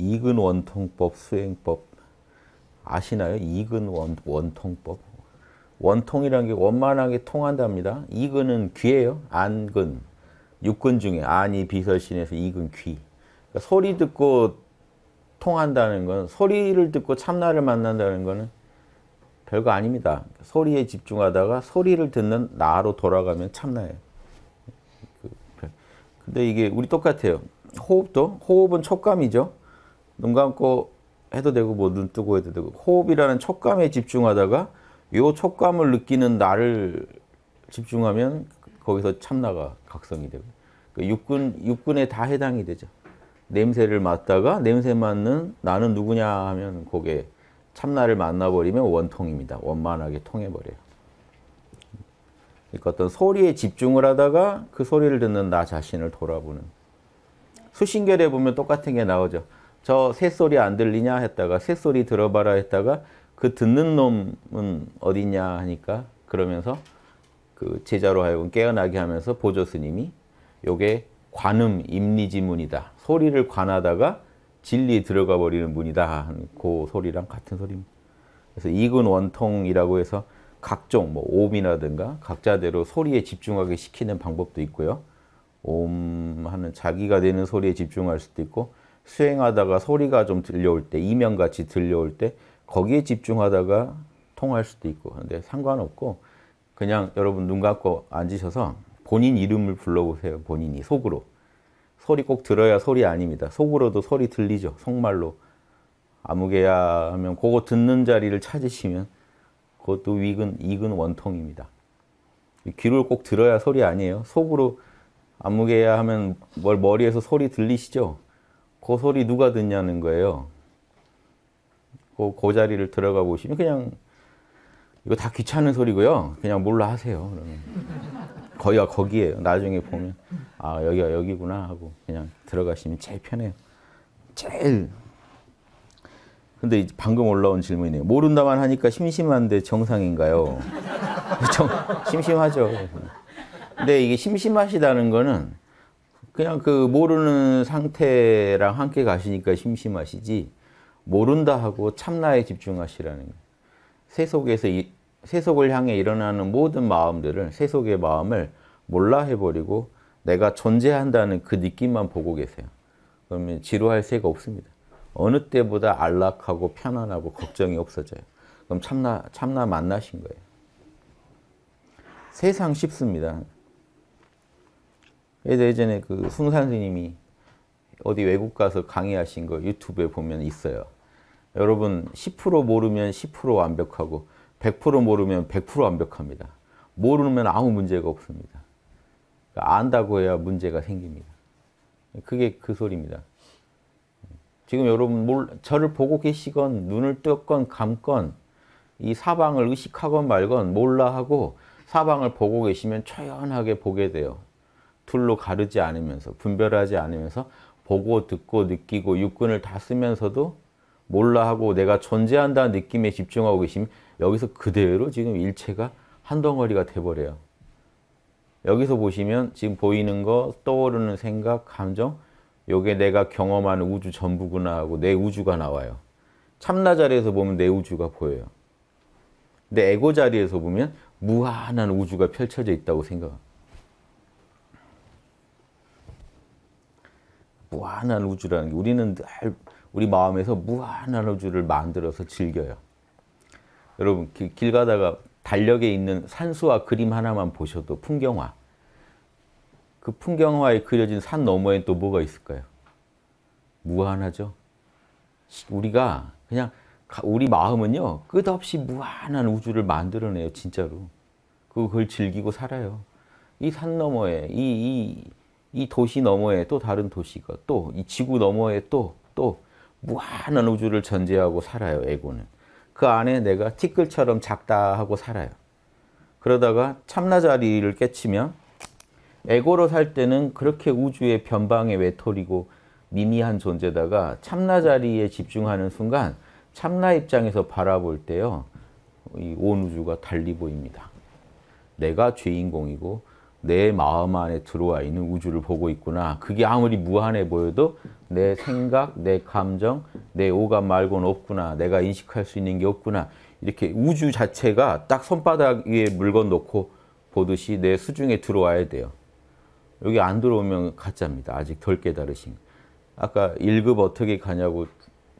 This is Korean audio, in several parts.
이근 원통법 수행법 아시나요? 이근 원, 원통법. 원통이라는 게 원만하게 통한답니다. 이근은 귀예요. 안근. 육근 중에 안이 비설신에서 이근 귀. 그러니까 소리 듣고 통한다는 건 소리를 듣고 참나를 만난다는 거는 별거 아닙니다. 소리에 집중하다가 소리를 듣는 나로 돌아가면 참나예요. 그 근데 이게 우리 똑같아요. 호흡도 호흡은 촉감이죠. 눈 감고 해도 되고 뭐눈 뜨고 해도 되고 호흡이라는 촉감에 집중하다가 요 촉감을 느끼는 나를 집중하면 거기서 참나가 각성이 되고 그 육군 육군에 다 해당이 되죠. 냄새를 맡다가 냄새 맡는 나는 누구냐 하면 그게 참나를 만나버리면 원통입니다. 원만하게 통해버려요. 그러니까 어떤 소리에 집중을 하다가 그 소리를 듣는 나 자신을 돌아보는 수신결에 보면 똑같은 게 나오죠. 저 새소리 안 들리냐 했다가 새소리 들어봐라 했다가 그 듣는 놈은 어디냐 하니까 그러면서 그 제자로 하여금 깨어나게 하면서 보조 스님이 요게 관음 임리지 문이다. 소리를 관하다가 진리 들어가 버리는 문이다. 그 소리랑 같은 소리입니다. 그래서 이근 원통이라고 해서 각종 뭐 옴이라든가 각자대로 소리에 집중하게 시키는 방법도 있고요. 옴 하는 자기가 되는 소리에 집중할 수도 있고 수행하다가 소리가 좀 들려올 때, 이면같이 들려올 때 거기에 집중하다가 통할 수도 있고 근데 상관없고 그냥 여러분 눈 감고 앉으셔서 본인 이름을 불러보세요. 본인이 속으로. 소리 꼭 들어야 소리 아닙니다. 속으로도 소리 들리죠. 속말로. 아무개야 하면 그거 듣는 자리를 찾으시면 그것도 위근, 이근 원통입니다. 귀를 꼭 들어야 소리 아니에요. 속으로 아무개야 하면 뭘 머리에서 소리 들리시죠? 그 소리 누가 듣냐는 거예요. 그, 그 자리를 들어가 보시면 그냥 이거 다 귀찮은 소리고요. 그냥 몰라 하세요. 그러면. 거기가 아, 거기예요. 나중에 보면 아 여기가 여기구나 하고 그냥 들어가시면 제일 편해요. 제일. 근데 방금 올라온 질문이네요. 모른다만 하니까 심심한데 정상인가요? 정, 심심하죠. 근데 이게 심심하시다는 거는 그냥 그 모르는 상태랑 함께 가시니까 심심하시지 모른다 하고 참나에 집중하시라는 세속에서 이, 세속을 향해 일어나는 모든 마음들을 세속의 마음을 몰라 해버리고 내가 존재한다는 그 느낌만 보고 계세요. 그러면 지루할 새가 없습니다. 어느 때보다 안락하고 편안하고 걱정이 없어져요. 그럼 참나 참나 만나신 거예요. 세상 쉽습니다. 예전에 그 순산스님이 어디 외국 가서 강의하신 거 유튜브에 보면 있어요. 여러분 10% 모르면 10% 완벽하고 100% 모르면 100% 완벽합니다. 모르면 아무 문제가 없습니다. 그러니까 안다고 해야 문제가 생깁니다. 그게 그 소리입니다. 지금 여러분 몰, 저를 보고 계시건 눈을 떴건 감건 이 사방을 의식하건 말건 몰라 하고 사방을 보고 계시면 초연하게 보게 돼요. 둘로 가르지 않으면서 분별하지 않으면서 보고 듣고 느끼고 육근을 다 쓰면서도 몰라 하고 내가 존재한다는 느낌에 집중하고 계시면 여기서 그대로 지금 일체가 한 덩어리가 돼버려요. 여기서 보시면 지금 보이는 거, 떠오르는 생각, 감정 요게 내가 경험하는 우주 전부구나 하고 내 우주가 나와요. 참나 자리에서 보면 내 우주가 보여요. 내 에고 자리에서 보면 무한한 우주가 펼쳐져 있다고 생각합니다. 무한한 우주라는 게 우리는 늘 우리 마음에서 무한한 우주를 만들어서 즐겨요. 여러분 길 가다가 달력에 있는 산수와 그림 하나만 보셔도 풍경화. 그 풍경화에 그려진 산 너머엔 또 뭐가 있을까요? 무한하죠. 우리가 그냥 우리 마음은요 끝없이 무한한 우주를 만들어내요 진짜로. 그걸 즐기고 살아요. 이 산 너머에 이, 이이 도시 너머에 또 다른 도시가 또 이 지구 너머에 또 또 무한한 우주를 전제하고 살아요. 에고는. 그 안에 내가 티끌처럼 작다 하고 살아요. 그러다가 참나자리를 깨치면 에고로 살 때는 그렇게 우주의 변방에 외톨이고 미미한 존재다가 참나 자리에 집중하는 순간 참나 입장에서 바라볼 때요. 이 온 우주가 달리 보입니다. 내가 주인공이고 내 마음 안에 들어와 있는 우주를 보고 있구나. 그게 아무리 무한해 보여도 내 생각, 내 감정, 내 오감 말고는 없구나. 내가 인식할 수 있는 게 없구나. 이렇게 우주 자체가 딱 손바닥 위에 물건 놓고 보듯이 내 수중에 들어와야 돼요. 여기 안 들어오면 가짜입니다. 아직 덜 깨달으신. 아까 1급 어떻게 가냐고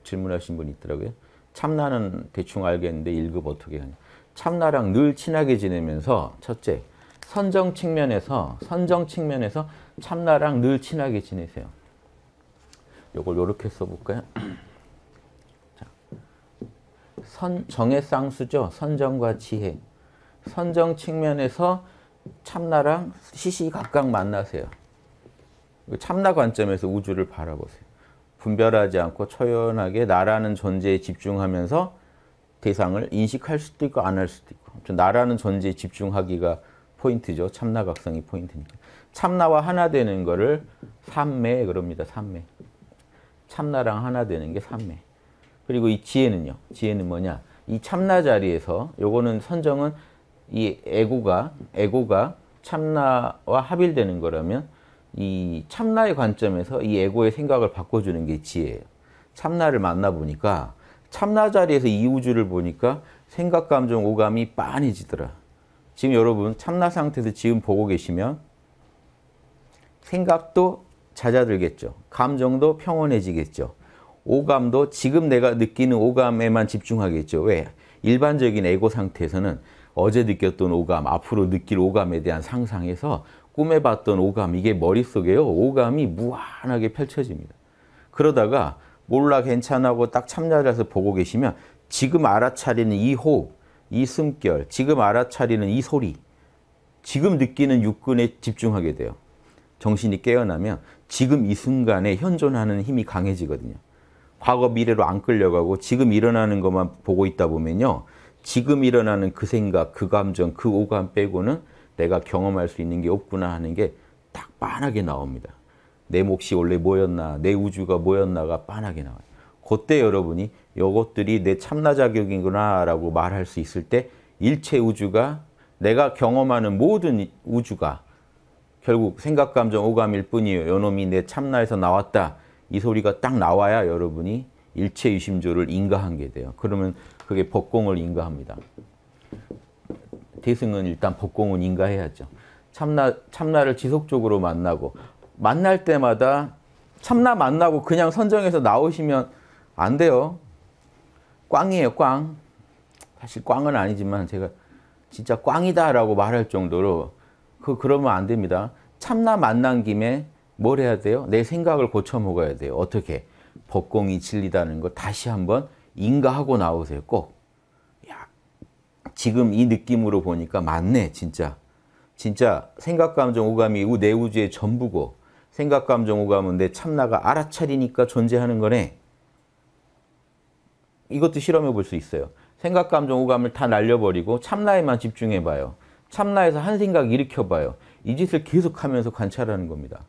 질문하신 분이 있더라고요. 참나는 대충 알겠는데 1급 어떻게 가냐. 참나랑 늘 친하게 지내면서 첫째, 선정 측면에서 선정 측면에서 참나랑 늘 친하게 지내세요. 요걸 요렇게 써볼까요? 자, 선, 정의 쌍수죠. 선정과 지혜. 선정 측면에서 참나랑 시시각각 만나세요. 그 참나 관점에서 우주를 바라보세요. 분별하지 않고 초연하게 나라는 존재에 집중하면서 대상을 인식할 수도 있고 안 할 수도 있고 나라는 존재에 집중하기가 포인트죠. 참나각성이 포인트니까. 참나와 하나 되는 거를 삼매 그럽니다. 삼매. 참나랑 하나 되는 게 삼매. 그리고 이 지혜는요. 지혜는 뭐냐? 이 참나 자리에서 요거는 선정은 이 에고가 에고가 참나와 합일되는 거라면 이 참나의 관점에서 이 에고의 생각을 바꿔주는 게 지혜예요. 참나를 만나보니까 참나 자리에서 이 우주를 보니까 생각, 감정, 오감이 빤해지더라. 지금 여러분 참나 상태에서 지금 보고 계시면 생각도 잦아들겠죠. 감정도 평온해지겠죠. 오감도 지금 내가 느끼는 오감에만 집중하겠죠. 왜? 일반적인 에고 상태에서는 어제 느꼈던 오감, 앞으로 느낄 오감에 대한 상상에서 꿈에 봤던 오감, 이게 머릿속에요. 오감이 무한하게 펼쳐집니다. 그러다가 몰라 괜찮아고 딱 참나라서 보고 계시면 지금 알아차리는 이 호흡, 이 숨결, 지금 알아차리는 이 소리, 지금 느끼는 육근에 집중하게 돼요. 정신이 깨어나면 지금 이 순간에 현존하는 힘이 강해지거든요. 과거 미래로 안 끌려가고 지금 일어나는 것만 보고 있다 보면요. 지금 일어나는 그 생각, 그 감정, 그 오감 빼고는 내가 경험할 수 있는 게 없구나 하는 게 딱 빤하게 나옵니다. 내 몫이 원래 뭐였나, 내 우주가 뭐였나가 빤하게 나와요. 그때 여러분이 이것들이 내 참나 자격이구나 라고 말할 수 있을 때 일체 우주가 내가 경험하는 모든 우주가 결국 생각, 감정, 오감일 뿐이에요. 요놈이 내 참나에서 나왔다. 이 소리가 딱 나와야 여러분이 일체 유심조를 인가한 게 돼요. 그러면 그게 법공을 인가합니다. 대승은 일단 법공은 인가해야죠. 참나, 참나를 지속적으로 만나고 만날 때마다 참나 만나고 그냥 선정해서 나오시면 안 돼요. 꽝이에요, 꽝. 사실 꽝은 아니지만 제가 진짜 꽝이다 라고 말할 정도로 그 그러면 안 됩니다. 참나 만난 김에 뭘 해야 돼요? 내 생각을 고쳐 먹어야 돼요. 어떻게? 법공이 진리다는 걸 다시 한번 인가하고 나오세요. 꼭. 야, 지금 이 느낌으로 보니까 맞네, 진짜. 진짜 생각, 감정, 오감이 내 우주의 전부고 생각, 감정, 오감은 내 참나가 알아차리니까 존재하는 거네. 이것도 실험해 볼 수 있어요. 생각, 감정, 오감을 다 날려버리고 참나에만 집중해 봐요. 참나에서 한 생각 일으켜 봐요. 이 짓을 계속하면서 관찰하는 겁니다.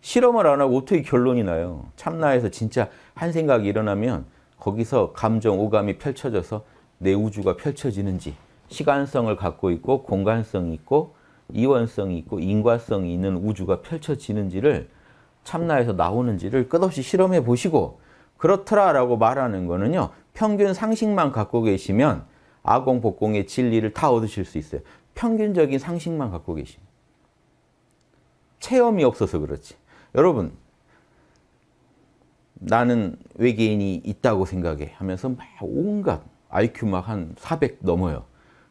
실험을 안 하고 어떻게 결론이 나요? 참나에서 진짜 한 생각이 일어나면 거기서 감정, 오감이 펼쳐져서 내 우주가 펼쳐지는지 시간성을 갖고 있고 공간성이 있고 이원성이 있고 인과성이 있는 우주가 펼쳐지는지를 참나에서 나오는지를 끝없이 실험해 보시고 그렇더라라고 말하는 거는요. 평균 상식만 갖고 계시면 아공, 복공의 진리를 다 얻으실 수 있어요. 평균적인 상식만 갖고 계시면. 체험이 없어서 그렇지. 여러분, 나는 외계인이 있다고 생각해 하면서 막 온갖 IQ 막 한 400 넘어요.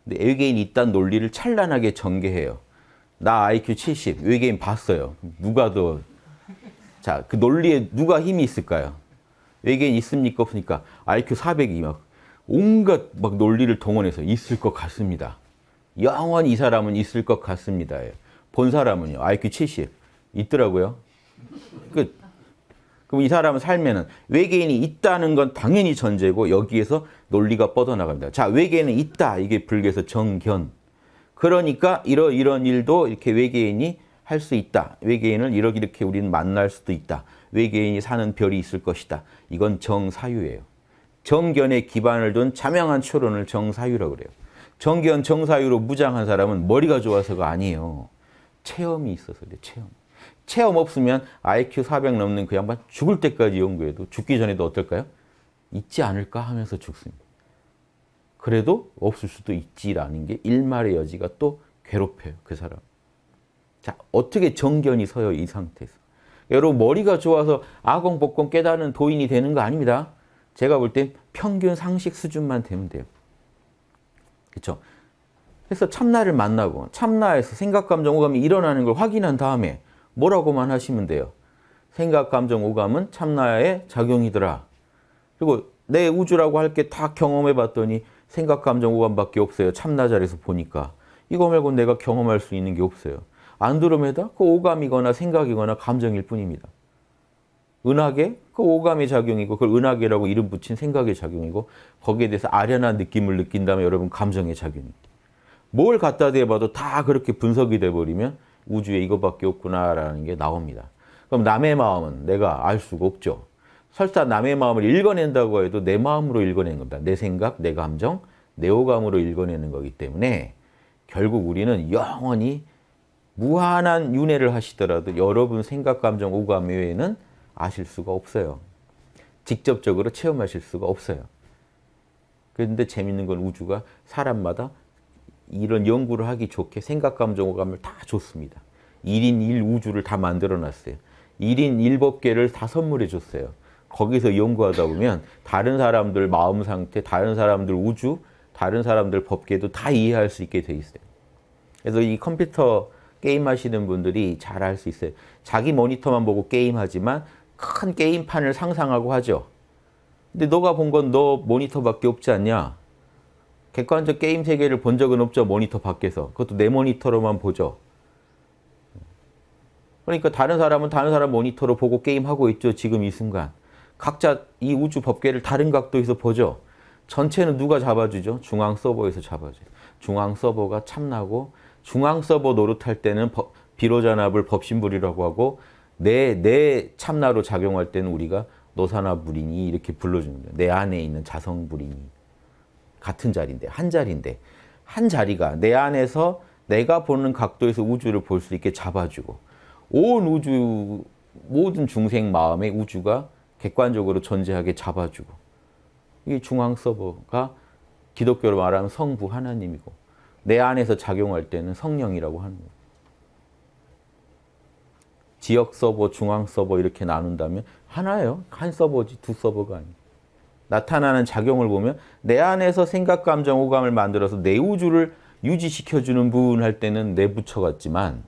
근데 외계인이 있다는 논리를 찬란하게 전개해요. 나 IQ 70, 외계인 봤어요. 누가 더, 자, 그 논리에 누가 힘이 있을까요? 외계인 있습니까? 없으니까 IQ 400이 막 온갖 막 논리를 동원해서 있을 것 같습니다. 영원이 사람은 있을 것 같습니다. 예. 본 사람은요. IQ 70. 있더라고요. 그, 그럼 이 사람은 삶에는 외계인이 있다는 건 당연히 전제고 여기에서 논리가 뻗어나갑니다. 자, 외계인은 있다. 이게 불교에서 정견. 그러니까 이런 이런 일도 이렇게 외계인이 할 수 있다. 외계인을 이렇게 이렇게 우리는 만날 수도 있다. 외계인이 사는 별이 있을 것이다. 이건 정사유예요. 정견에 기반을 둔 자명한 추론을 정사유라고 그래요. 정견, 정사유로 무장한 사람은 머리가 좋아서가 아니에요. 체험이 있어서 그래 체험. 체험 없으면 IQ 400 넘는 그 양반 죽을 때까지 연구해도 죽기 전에도 어떨까요? 있지 않을까 하면서 죽습니다. 그래도 없을 수도 있지라는 게 일말의 여지가 또 괴롭혀요. 그 사람. 자, 어떻게 정견이 서요, 이 상태에서. 여러분 머리가 좋아서 아공, 복공 깨달은 도인이 되는 거 아닙니다. 제가 볼 땐 평균 상식 수준만 되면 돼요. 그렇죠? 그래서 참나를 만나고 참나에서 생각, 감정, 오감이 일어나는 걸 확인한 다음에 뭐라고만 하시면 돼요. 생각, 감정, 오감은 참나의 작용이더라. 그리고 내 우주라고 할 게 다 경험해 봤더니 생각, 감정, 오감밖에 없어요. 참나 자리에서 보니까. 이거 말고 내가 경험할 수 있는 게 없어요. 안드로메다? 그 오감이거나 생각이거나 감정일 뿐입니다. 은하계? 그 오감의 작용이고 그걸 은하계라고 이름 붙인 생각의 작용이고 거기에 대해서 아련한 느낌을 느낀다면 여러분 감정의 작용입니다. 뭘 갖다 대봐도 다 그렇게 분석이 돼버리면 우주에 이거밖에 없구나라는 게 나옵니다. 그럼 남의 마음은 내가 알 수가 없죠. 설사 남의 마음을 읽어낸다고 해도 내 마음으로 읽어낸 겁니다. 내 생각, 내 감정, 내 오감으로 읽어내는 거기 때문에 결국 우리는 영원히 무한한 윤회를 하시더라도 여러분 생각, 감정, 오감 외에는 아실 수가 없어요. 직접적으로 체험하실 수가 없어요. 그런데 재밌는 건 우주가 사람마다 이런 연구를 하기 좋게 생각, 감정, 오감을 다 줬습니다. 1인 1 우주를 다 만들어놨어요. 1인 1법계를 다 선물해 줬어요. 거기서 연구하다 보면 다른 사람들 마음 상태, 다른 사람들 우주, 다른 사람들 법계도 다 이해할 수 있게 돼 있어요. 그래서 이 컴퓨터 게임하시는 분들이 잘할수 있어요. 자기 모니터만 보고 게임하지만 큰 게임판을 상상하고 하죠. 근데 너가 본 건 너 모니터밖에 없지 않냐? 객관적 게임 세계를 본 적은 없죠. 모니터 밖에서. 그것도 내 모니터로만 보죠. 그러니까 다른 사람은 다른 사람 모니터로 보고 게임하고 있죠. 지금 이 순간. 각자 이 우주 법계를 다른 각도에서 보죠. 전체는 누가 잡아주죠? 중앙 서버에서 잡아줘요. 중앙 서버가 참나고 중앙 서버 노릇할 때는 비로자납을 법신불이라고 하고 내, 내 참나로 작용할 때는 우리가 노사나 불이니 이렇게 불러줍니다. 내 안에 있는 자성 불이니 같은 자리인데 한 자리인데 한 자리가 내 안에서 내가 보는 각도에서 우주를 볼 수 있게 잡아주고 온 우주 모든 중생 마음의 우주가 객관적으로 존재하게 잡아주고 이 중앙 서버가 기독교로 말하면 성부 하나님이고 내 안에서 작용할 때는 성령이라고 하는 거예요. 지역 서버, 중앙 서버 이렇게 나눈다면 하나예요. 한 서버지 두 서버가 아니에요. 나타나는 작용을 보면 내 안에서 생각, 감정, 호감을 만들어서 내 우주를 유지시켜주는 부분 할 때는 내 부처 같지만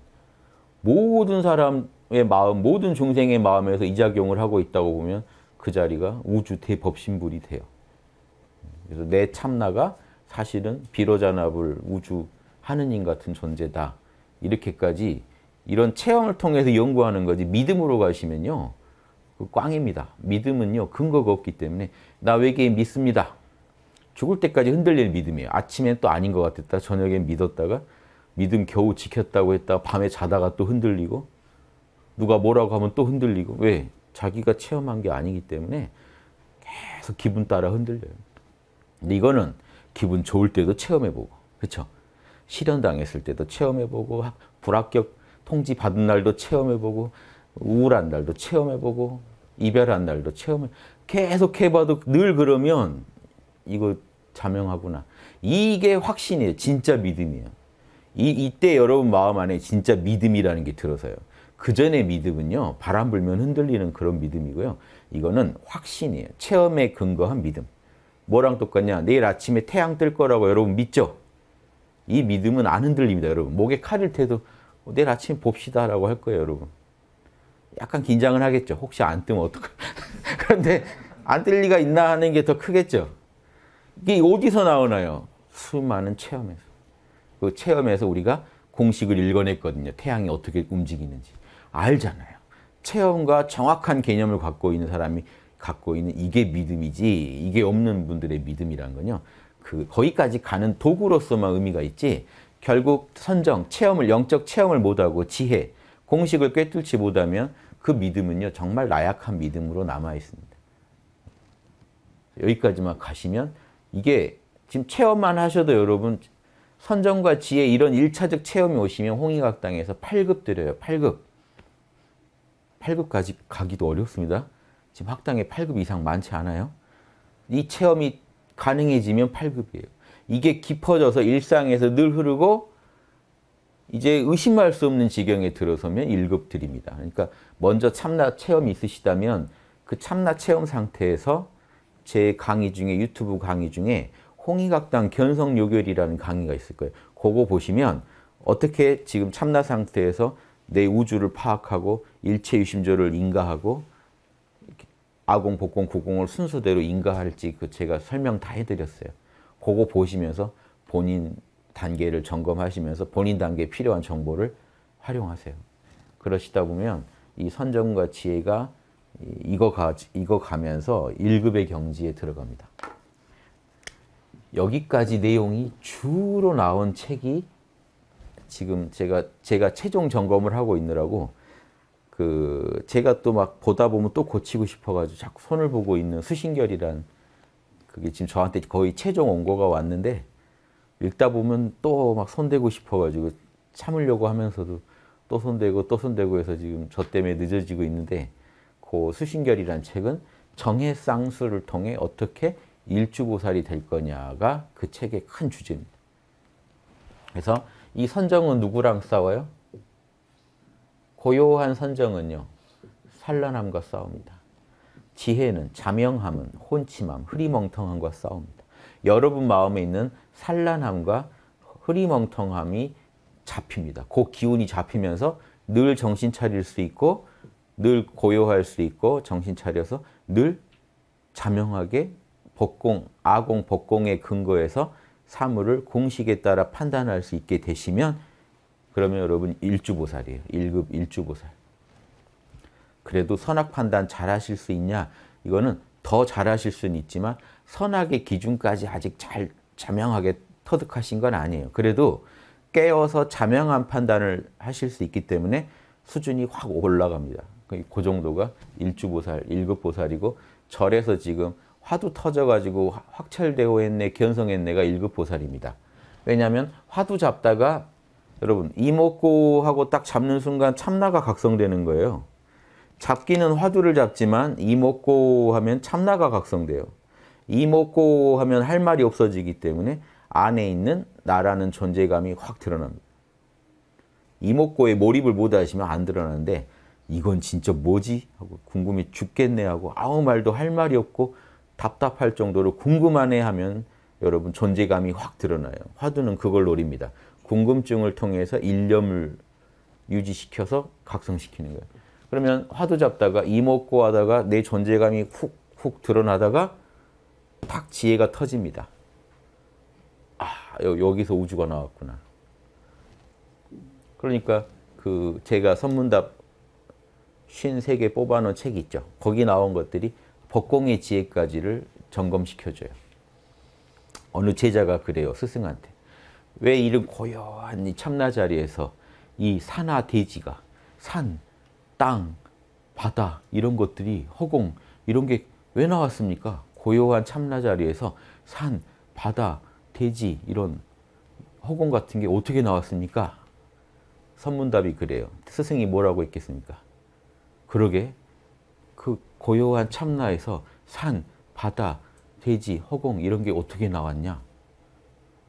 모든 사람의 마음, 모든 중생의 마음에서 이 작용을 하고 있다고 보면 그 자리가 우주 대법신불이 돼요. 그래서 내 참나가 사실은 비로자나불 우주 하느님 같은 존재다. 이렇게까지 이런 체험을 통해서 연구하는 거지 믿음으로 가시면요. 그 꽝입니다. 믿음은요. 근거가 없기 때문에 나 외계인 믿습니다. 죽을 때까지 흔들릴 믿음이에요. 아침엔 또 아닌 것 같았다. 저녁엔 믿었다가 믿음 겨우 지켰다고 했다. 밤에 자다가 또 흔들리고 누가 뭐라고 하면 또 흔들리고 왜? 자기가 체험한 게 아니기 때문에 계속 기분 따라 흔들려요. 근데 이거는 기분 좋을 때도 체험해보고 그렇죠? 실현당했을 때도 체험해보고 불합격 통지 받은 날도 체험해보고 우울한 날도 체험해보고 이별한 날도 체험을 계속 해봐도 늘 그러면 이거 자명하구나. 이게 확신이에요. 진짜 믿음이에요. 이, 이때 여러분 마음 안에 진짜 믿음이라는 게 들어서요. 그 전에 믿음은요. 바람 불면 흔들리는 그런 믿음이고요. 이거는 확신이에요. 체험에 근거한 믿음. 뭐랑 똑같냐? 내일 아침에 태양 뜰 거라고 여러분 믿죠? 이 믿음은 안 흔들립니다, 여러분. 목에 칼을 태도 어, 내일 아침에 봅시다라고 할 거예요, 여러분. 약간 긴장을 하겠죠. 혹시 안 뜨면 어떡해. 그런데 안 뜰 리가 있나 하는 게 더 크겠죠. 이게 어디서 나오나요? 수많은 체험에서. 그 체험에서 우리가 공식을 읽어냈거든요. 태양이 어떻게 움직이는지. 알잖아요. 체험과 정확한 개념을 갖고 있는 사람이 갖고 있는 이게 믿음이지 이게 없는 분들의 믿음이란 건요. 그 거기까지 가는 도구로서만 의미가 있지 결국 선정, 체험을 영적 체험을 못하고 지혜, 공식을 꿰뚫지 못하면 그 믿음은요 정말 나약한 믿음으로 남아 있습니다. 여기까지만 가시면 이게 지금 체험만 하셔도 여러분 선정과 지혜 이런 1차적 체험이 오시면 홍의각당에서 8급 드려요. 8급. 8급까지 가기도 어렵습니다. 지금 학당에 8급 이상 많지 않아요? 이 체험이 가능해지면 8급이에요. 이게 깊어져서 일상에서 늘 흐르고 이제 의심할 수 없는 지경에 들어서면 1급 드립니다. 그러니까 먼저 참나 체험이 있으시다면 그 참나 체험 상태에서 제 강의 중에 유튜브 강의 중에 홍익학당 견성요결이라는 강의가 있을 거예요. 그거 보시면 어떻게 지금 참나 상태에서 내 우주를 파악하고 일체 유심조를 인가하고 아공, 복공, 구공을 순서대로 인가할지 그 제가 설명 다 해드렸어요. 그거 보시면서 본인 단계를 점검하시면서 본인 단계에 필요한 정보를 활용하세요. 그러시다 보면 이 선정과 지혜가 이거, 가, 이거 가면서 1급의 경지에 들어갑니다. 여기까지 내용이 주로 나온 책이 지금 제가 제가 최종 점검을 하고 있느라고 그 제가 또 막 보다 보면 또 고치고 싶어가지고 자꾸 손을 보고 있는 수신결이란 그게 지금 저한테 거의 최종 원고가 왔는데 읽다 보면 또 막 손대고 싶어가지고 참으려고 하면서도 또 손대고 또 손대고 해서 지금 저 때문에 늦어지고 있는데 그 수신결이란 책은 정해 쌍수를 통해 어떻게 일주보살이 될 거냐가 그 책의 큰 주제입니다. 그래서 이 선정은 누구랑 싸워요? 고요한 선정은요. 산란함과 싸웁니다. 지혜는 자명함은 혼침함, 흐리멍텅함과 싸웁니다. 여러분 마음에 있는 산란함과 흐리멍텅함이 잡힙니다. 그 기운이 잡히면서 늘 정신 차릴 수 있고 늘 고요할 수 있고 정신 차려서 늘 자명하게 법공, 아공, 법공의 근거에서 사물을 공식에 따라 판단할 수 있게 되시면 그러면 여러분 일주보살이에요. 1급 일주보살. 그래도 선악 판단 잘 하실 수 있냐? 이거는 더 잘하실 수는 있지만 선악의 기준까지 아직 잘 자명하게 터득하신 건 아니에요. 그래도 깨어서 자명한 판단을 하실 수 있기 때문에 수준이 확 올라갑니다. 그 정도가 일주보살, 일급보살이고 절에서 지금 화두 터져가지고 확철대오했네, 견성했네가 일급보살입니다. 왜냐하면 화두 잡다가 여러분 이목구하고 딱 잡는 순간 참나가 각성되는 거예요. 잡기는 화두를 잡지만 이목구 하면 참나가 각성돼요. 이목구 하면 할 말이 없어지기 때문에 안에 있는 나라는 존재감이 확 드러납니다. 이목구에 몰입을 못 하시면 안 드러나는데 이건 진짜 뭐지? 하고 궁금해 죽겠네 하고 아무 말도 할 말이 없고 답답할 정도로 궁금하네 하면 여러분 존재감이 확 드러나요. 화두는 그걸 노립니다. 궁금증을 통해서 일념을 유지시켜서 각성시키는 거예요. 그러면 화두 잡다가 이목고 하다가 내 존재감이 훅훅 드러나다가 탁 지혜가 터집니다. 아, 여기서 우주가 나왔구나. 그러니까 그 제가 선문답 53개 뽑아놓은 책 있죠. 거기 나온 것들이 법공의 지혜까지를 점검시켜줘요. 어느 제자가 그래요, 스승한테. 왜 이런 고요한 이 참나자리에서 이 산하 대지가 산, 땅, 바다 이런 것들이 허공 이런 게 왜 나왔습니까? 고요한 참나자리에서 산, 바다, 대지 이런 허공 같은 게 어떻게 나왔습니까? 선문답이 그래요. 스승이 뭐라고 했겠습니까? 그러게 그 고요한 참나에서 산, 바다, 돼지, 허공 이런 게 어떻게 나왔냐?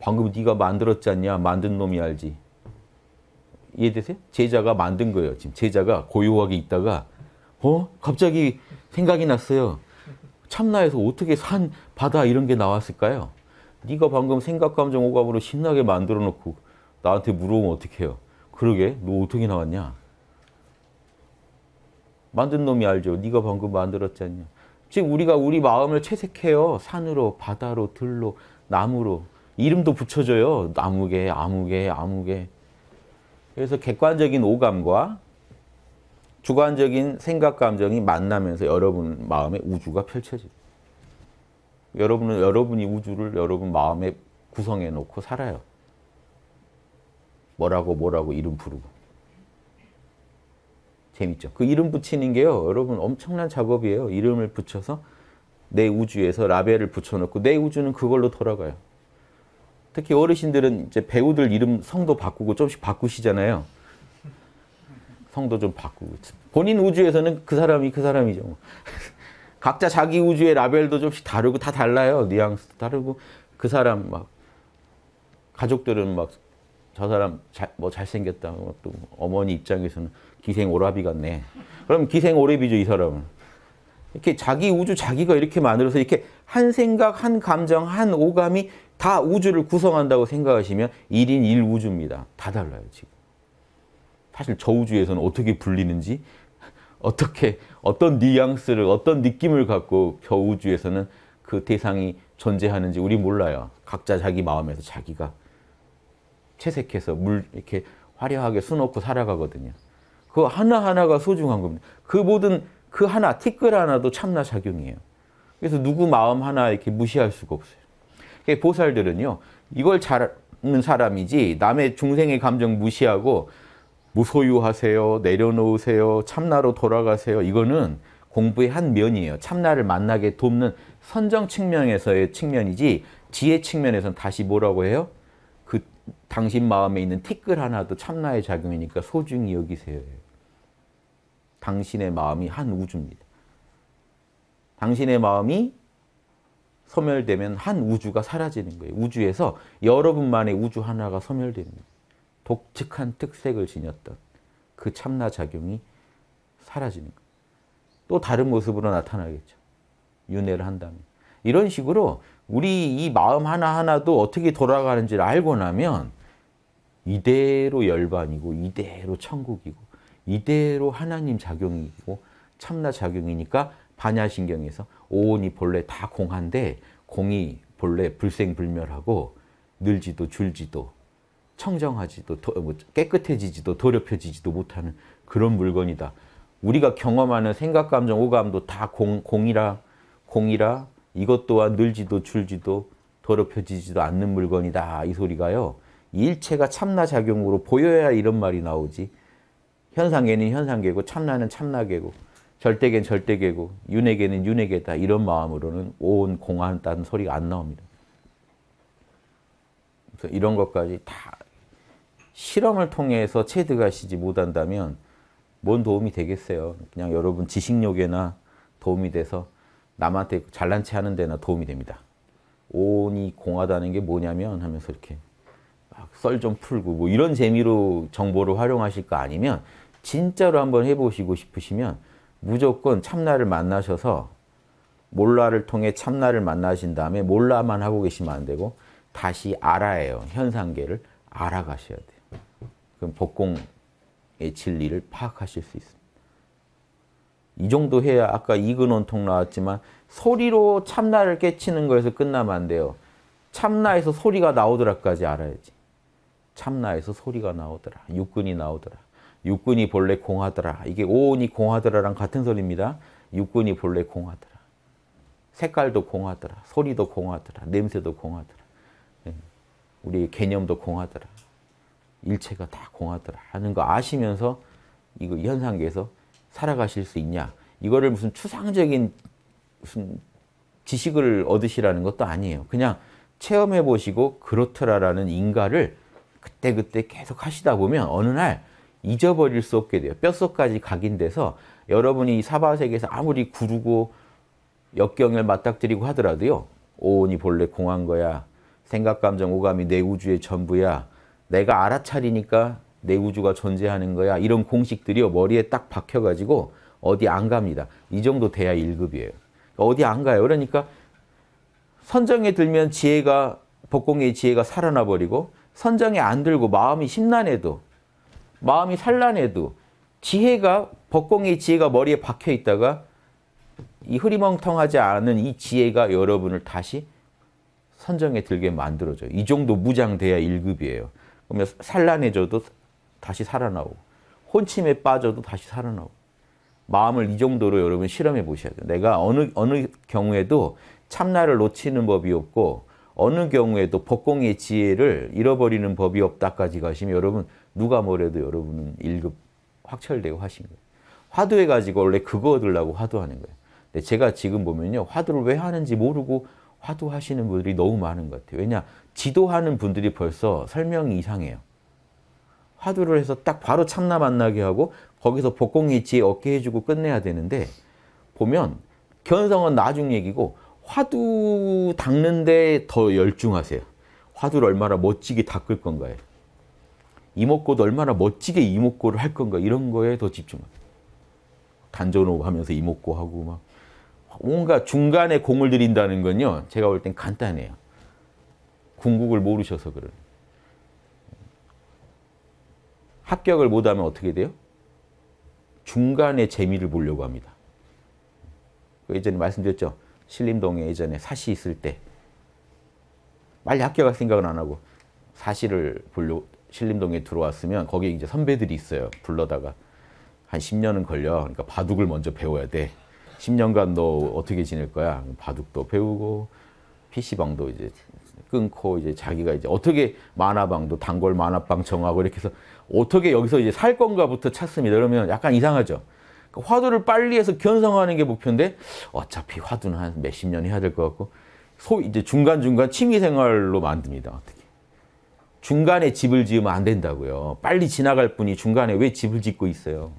방금 네가 만들었지 않냐? 만든 놈이 알지. 이해되세요? 제자가 만든 거예요. 지금 제자가 고요하게 있다가 어? 갑자기 생각이 났어요. 참나에서 어떻게 산, 바다 이런 게 나왔을까요? 네가 방금 생각, 감정, 오감으로 신나게 만들어 놓고 나한테 물어보면 어떡해요? 그러게, 너 어떻게 나왔냐? 만든 놈이 알죠. 네가 방금 만들었지 않냐. 즉 우리가 우리 마음을 채색해요. 산으로, 바다로, 들로, 나무로. 이름도 붙여줘요. 아무개, 아무개, 아무개. 그래서 객관적인 오감과 주관적인 생각, 감정이 만나면서 여러분 마음에 우주가 펼쳐집니다. 여러분은 여러분이 우주를 여러분 마음에 구성해 놓고 살아요. 뭐라고 뭐라고 이름 부르고. 재밌죠? 그 이름 붙이는 게요. 여러분 엄청난 작업이에요. 이름을 붙여서 내 우주에서 라벨을 붙여놓고 내 우주는 그걸로 돌아가요. 특히 어르신들은 이제 배우들 이름 성도 바꾸고 조금씩 바꾸시잖아요. 성도 좀 바꾸고. 본인 우주에서는 그 사람이 그 사람이죠. 각자 자기 우주의 라벨도 좀씩 다르고 다 달라요. 뉘앙스도 다르고 그 사람 막 가족들은 막 저 사람 자, 뭐 잘생겼다. 뭐 또 어머니 입장에서는 기생 오라비 같네. 그럼 기생 오래비죠, 이 사람은. 이렇게 자기 우주 자기가 이렇게 만들어서 이렇게 한 생각, 한 감정, 한 오감이 다 우주를 구성한다고 생각하시면 1인 1우주입니다. 다 달라요, 지금. 사실 저 우주에서는 어떻게 불리는지 어떻게 어떤 뉘앙스를 어떤 느낌을 갖고 겨 우주에서는 그 대상이 존재하는지 우리 몰라요. 각자 자기 마음에서 자기가 채색해서 물 이렇게 화려하게 수놓고 살아가거든요. 그 하나하나가 소중한 겁니다. 그 모든 그 하나, 티끌 하나도 참나 작용이에요. 그래서 누구 마음 하나 이렇게 무시할 수가 없어요. 그러니까 보살들은요, 이걸 잘하는 사람이지 남의 중생의 감정 무시하고 무소유하세요, 내려놓으세요, 참나로 돌아가세요. 이거는 공부의 한 면이에요. 참나를 만나게 돕는 선정 측면에서의 측면이지 지혜 측면에서는 다시 뭐라고 해요? 그 당신 마음에 있는 티끌 하나도 참나의 작용이니까 소중히 여기세요. 당신의 마음이 한 우주입니다. 당신의 마음이 소멸되면 한 우주가 사라지는 거예요. 우주에서 여러분만의 우주 하나가 소멸됩니다. 독특한 특색을 지녔던 그 참나 작용이 사라지는 거예요. 또 다른 모습으로 나타나겠죠. 윤회를 한다면. 이런 식으로 우리 이 마음 하나하나도 어떻게 돌아가는지를 알고 나면 이대로 열반이고 이대로 천국이고 이대로 하나님 작용이고 참나 작용이니까 반야신경에서 오온이 본래 다 공한데 공이 본래 불생불멸하고 늘지도 줄지도 청정하지도 뭐 깨끗해지지도 더럽혀지지도 못하는 그런 물건이다. 우리가 경험하는 생각, 감정, 오감도 다 공, 공이라 공이라 이것 또한 늘지도 줄지도 더럽혀지지도 않는 물건이다. 이 소리가요. 일체가 참나 작용으로 보여야 이런 말이 나오지 현상계는 현상계고 참나는 참나계고 절대계는 절대계고 윤회계는 윤회계다 이런 마음으로는 온 공한다는 소리가 안 나옵니다. 그래서 이런 것까지 다 실험을 통해서 체득하시지 못한다면 뭔 도움이 되겠어요. 그냥 여러분 지식력에나 도움이 돼서 남한테 잘난 체 하는 데나 도움이 됩니다. 온이 공하다는 게 뭐냐면 하면서 이렇게 썰 좀 풀고 뭐 이런 재미로 정보를 활용하실 거 아니면 진짜로 한번 해보시고 싶으시면 무조건 참나를 만나셔서 몰라를 통해 참나를 만나신 다음에 몰라만 하고 계시면 안 되고 다시 알아예요. 현상계를 알아가셔야 돼요. 그럼 복공의 진리를 파악하실 수 있습니다. 이 정도 해야 아까 이근원통 나왔지만 소리로 참나를 깨치는 거에서 끝나면 안 돼요. 참나에서 소리가 나오더라까지 알아야지. 참나에서 소리가 나오더라. 육근이 나오더라. 육군이 본래 공하더라. 이게 오온이 공하더라랑 같은 소리입니다. 육군이 본래 공하더라. 색깔도 공하더라. 소리도 공하더라. 냄새도 공하더라. 예. 우리 개념도 공하더라. 일체가 다 공하더라 하는 거 아시면서 이거 현상계에서 살아가실 수 있냐. 이거를 무슨 추상적인 무슨 지식을 얻으시라는 것도 아니에요. 그냥 체험해 보시고 그렇더라라는 인가를 그때그때 계속 하시다 보면 어느 날 잊어버릴 수 없게 돼요. 뼛속까지 각인돼서 여러분이 사바세계에서 아무리 구르고 역경을 맞닥뜨리고 하더라도요. 오온이 본래 공한 거야. 생각, 감정, 오감이 내 우주의 전부야. 내가 알아차리니까 내 우주가 존재하는 거야. 이런 공식들이요. 머리에 딱 박혀가지고 어디 안 갑니다. 이 정도 돼야 1급이에요. 그러니까 어디 안 가요. 그러니까 선정에 들면 지혜가, 복공의 지혜가 살아나 버리고 선정에 안 들고 마음이 심란해도 마음이 산란해도 지혜가 법공의 지혜가 머리에 박혀 있다가 이 흐리멍텅하지 않은 이 지혜가 여러분을 다시 선정에 들게 만들어줘요. 이 정도 무장돼야 1급이에요. 그러면 산란해져도 다시 살아나오고 혼침에 빠져도 다시 살아나오고 마음을 이 정도로 여러분 실험해 보셔야 돼요. 내가 어느 어느 경우에도 참나를 놓치는 법이 없고 어느 경우에도 법공의 지혜를 잃어버리는 법이 없다까지 가시면 여러분 누가 뭐래도 여러분은 1급 확철되고 하신 거예요. 화두해가지고 원래 그거 얻으려고 화두하는 거예요. 근데 제가 지금 보면요. 화두를 왜 하는지 모르고 화두하시는 분들이 너무 많은 것 같아요. 왜냐? 지도하는 분들이 벌써 설명이 이상해요. 화두를 해서 딱 바로 참나 만나게 하고 거기서 복공이치 얻게 해주고 끝내야 되는데 보면 견성은 나중 얘기고 화두 닦는데 더 열중하세요. 화두를 얼마나 멋지게 닦을 건가요? 이목구도 얼마나 멋지게 이목구를 할 건가 이런 거에 더 집중합 단전호흡 하면서 이목구 하고 막 뭔가 중간에 공을 들인다는 건요. 제가 볼 땐 간단해요. 궁극을 모르셔서 그런 합격을 못하면 어떻게 돼요? 중간에 재미를 보려고 합니다. 그 예전에 말씀드렸죠. 신림동에 예전에 사시 있을 때 빨리 합격할 생각은 안 하고 사시를 보려 신림동에 들어왔으면 거기에 이제 선배들이 있어요. 불러다가 한 10년은 걸려. 그러니까 바둑을 먼저 배워야 돼. 10년간 너 어떻게 지낼 거야? 바둑도 배우고 PC방도 이제 끊고 이제 자기가 이제 어떻게 만화방도 단골 만화방 정하고 이렇게 해서 어떻게 여기서 이제 살 건가부터 찾습니다. 그러면 약간 이상하죠. 그러니까 화두를 빨리 해서 견성하는 게 목표인데 어차피 화두는 한 몇십 년 해야 될 것 같고 소 이제 중간중간 취미생활로 만듭니다. 어떻게. 중간에 집을 지으면 안 된다고요. 빨리 지나갈 뿐이 중간에 왜 집을 짓고 있어요.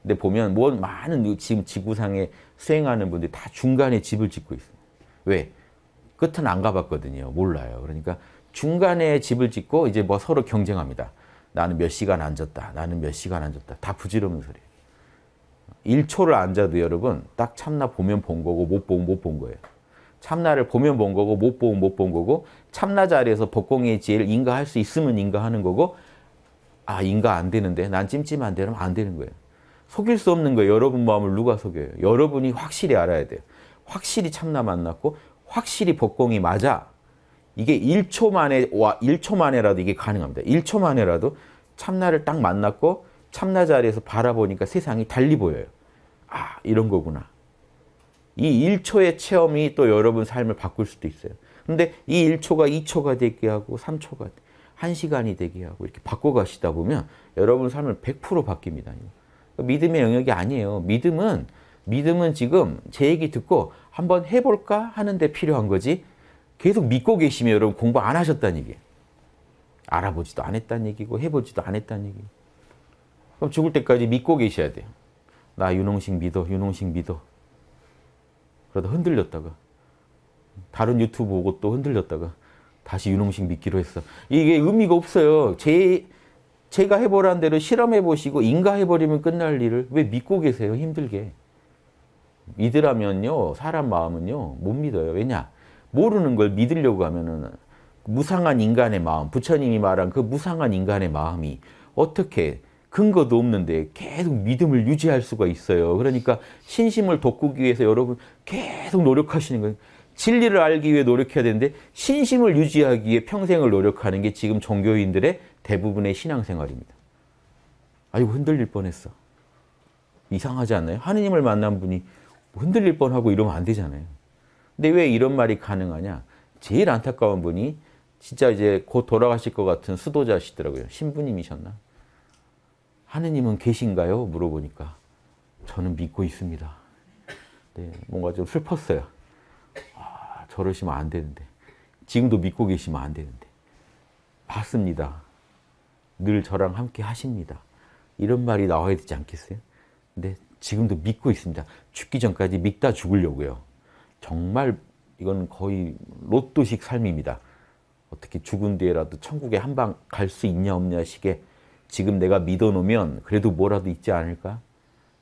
근데 보면 뭐 많은 지금 지구상에 수행하는 분들이 다 중간에 집을 짓고 있어요. 왜? 끝은 안 가봤거든요. 몰라요. 그러니까 중간에 집을 짓고 이제 뭐 서로 경쟁합니다. 나는 몇 시간 앉았다. 나는 몇 시간 앉았다. 다 부지런한 소리예요. 1초를 앉아도 여러분 딱 참나 보면 본 거고 못 보면 못 본 거예요. 참나를 보면 본 거고 못 보면 못 본 거고 참나 자리에서 법공의 지혜를 인가할 수 있으면 인가하는 거고 아 인가 안 되는데 난 찜찜한데 이러면 안 되는 거예요. 속일 수 없는 거예요. 여러분 마음을 누가 속여요. 여러분이 확실히 알아야 돼요. 확실히 참나 만났고 확실히 법공이 맞아. 이게 1초 만에 와 1초 만에라도 이게 가능합니다. 1초 만에라도 참나를 딱 만났고 참나 자리에서 바라보니까 세상이 달리 보여요. 아 이런 거구나. 이 1초의 체험이 또 여러분 삶을 바꿀 수도 있어요. 근데 이 1초가 2초가 되게 하고 3초가 1시간이 되게 하고 이렇게 바꿔가시다 보면 여러분 삶을 100% 바뀝니다. 그러니까 믿음의 영역이 아니에요. 믿음은 믿음은 지금 제 얘기 듣고 한번 해볼까 하는데 필요한 거지 계속 믿고 계시면 여러분 공부 안 하셨다는 얘기예요. 알아보지도 안 했다는 얘기고 해보지도 안 했다는 얘기 그럼 죽을 때까지 믿고 계셔야 돼요. 나 윤홍식 믿어, 윤홍식 믿어. 그러다 흔들렸다가 다른 유튜브 보고또 흔들렸다가 다시 유농식 믿기로 했어. 이게 의미가 없어요. 제, 제가 해보란 대로 실험해보시고 인가해버리면 끝날 일을 왜 믿고 계세요? 힘들게. 믿으라면요. 사람 마음은요. 못 믿어요. 왜냐? 모르는 걸 믿으려고 하면은 무상한 인간의 마음, 부처님이 말한 그 무상한 인간의 마음이 어떻게 근거도 없는데 계속 믿음을 유지할 수가 있어요. 그러니까 신심을 돋구기 위해서 여러분 계속 노력하시는 거예요. 진리를 알기 위해 노력해야 되는데 신심을 유지하기 위해 평생을 노력하는 게 지금 종교인들의 대부분의 신앙생활입니다. 아이고 흔들릴 뻔했어. 이상하지 않나요? 하느님을 만난 분이 흔들릴 뻔하고 이러면 안 되잖아요. 근데 왜 이런 말이 가능하냐? 제일 안타까운 분이 진짜 이제 곧 돌아가실 것 같은 수도자시더라고요. 신부님이셨나? 하느님은 계신가요? 물어보니까 저는 믿고 있습니다. 네, 뭔가 좀 슬펐어요. 아, 저러시면 안 되는데. 지금도 믿고 계시면 안 되는데. 봤습니다. 늘 저랑 함께 하십니다. 이런 말이 나와야 되지 않겠어요? 근데 지금도 믿고 있습니다. 죽기 전까지 믿다 죽으려고요. 정말 이건 거의 로또식 삶입니다. 어떻게 죽은 뒤에라도 천국에 한 방 갈 수 있냐 없냐 식에 지금 내가 믿어놓으면 그래도 뭐라도 있지 않을까?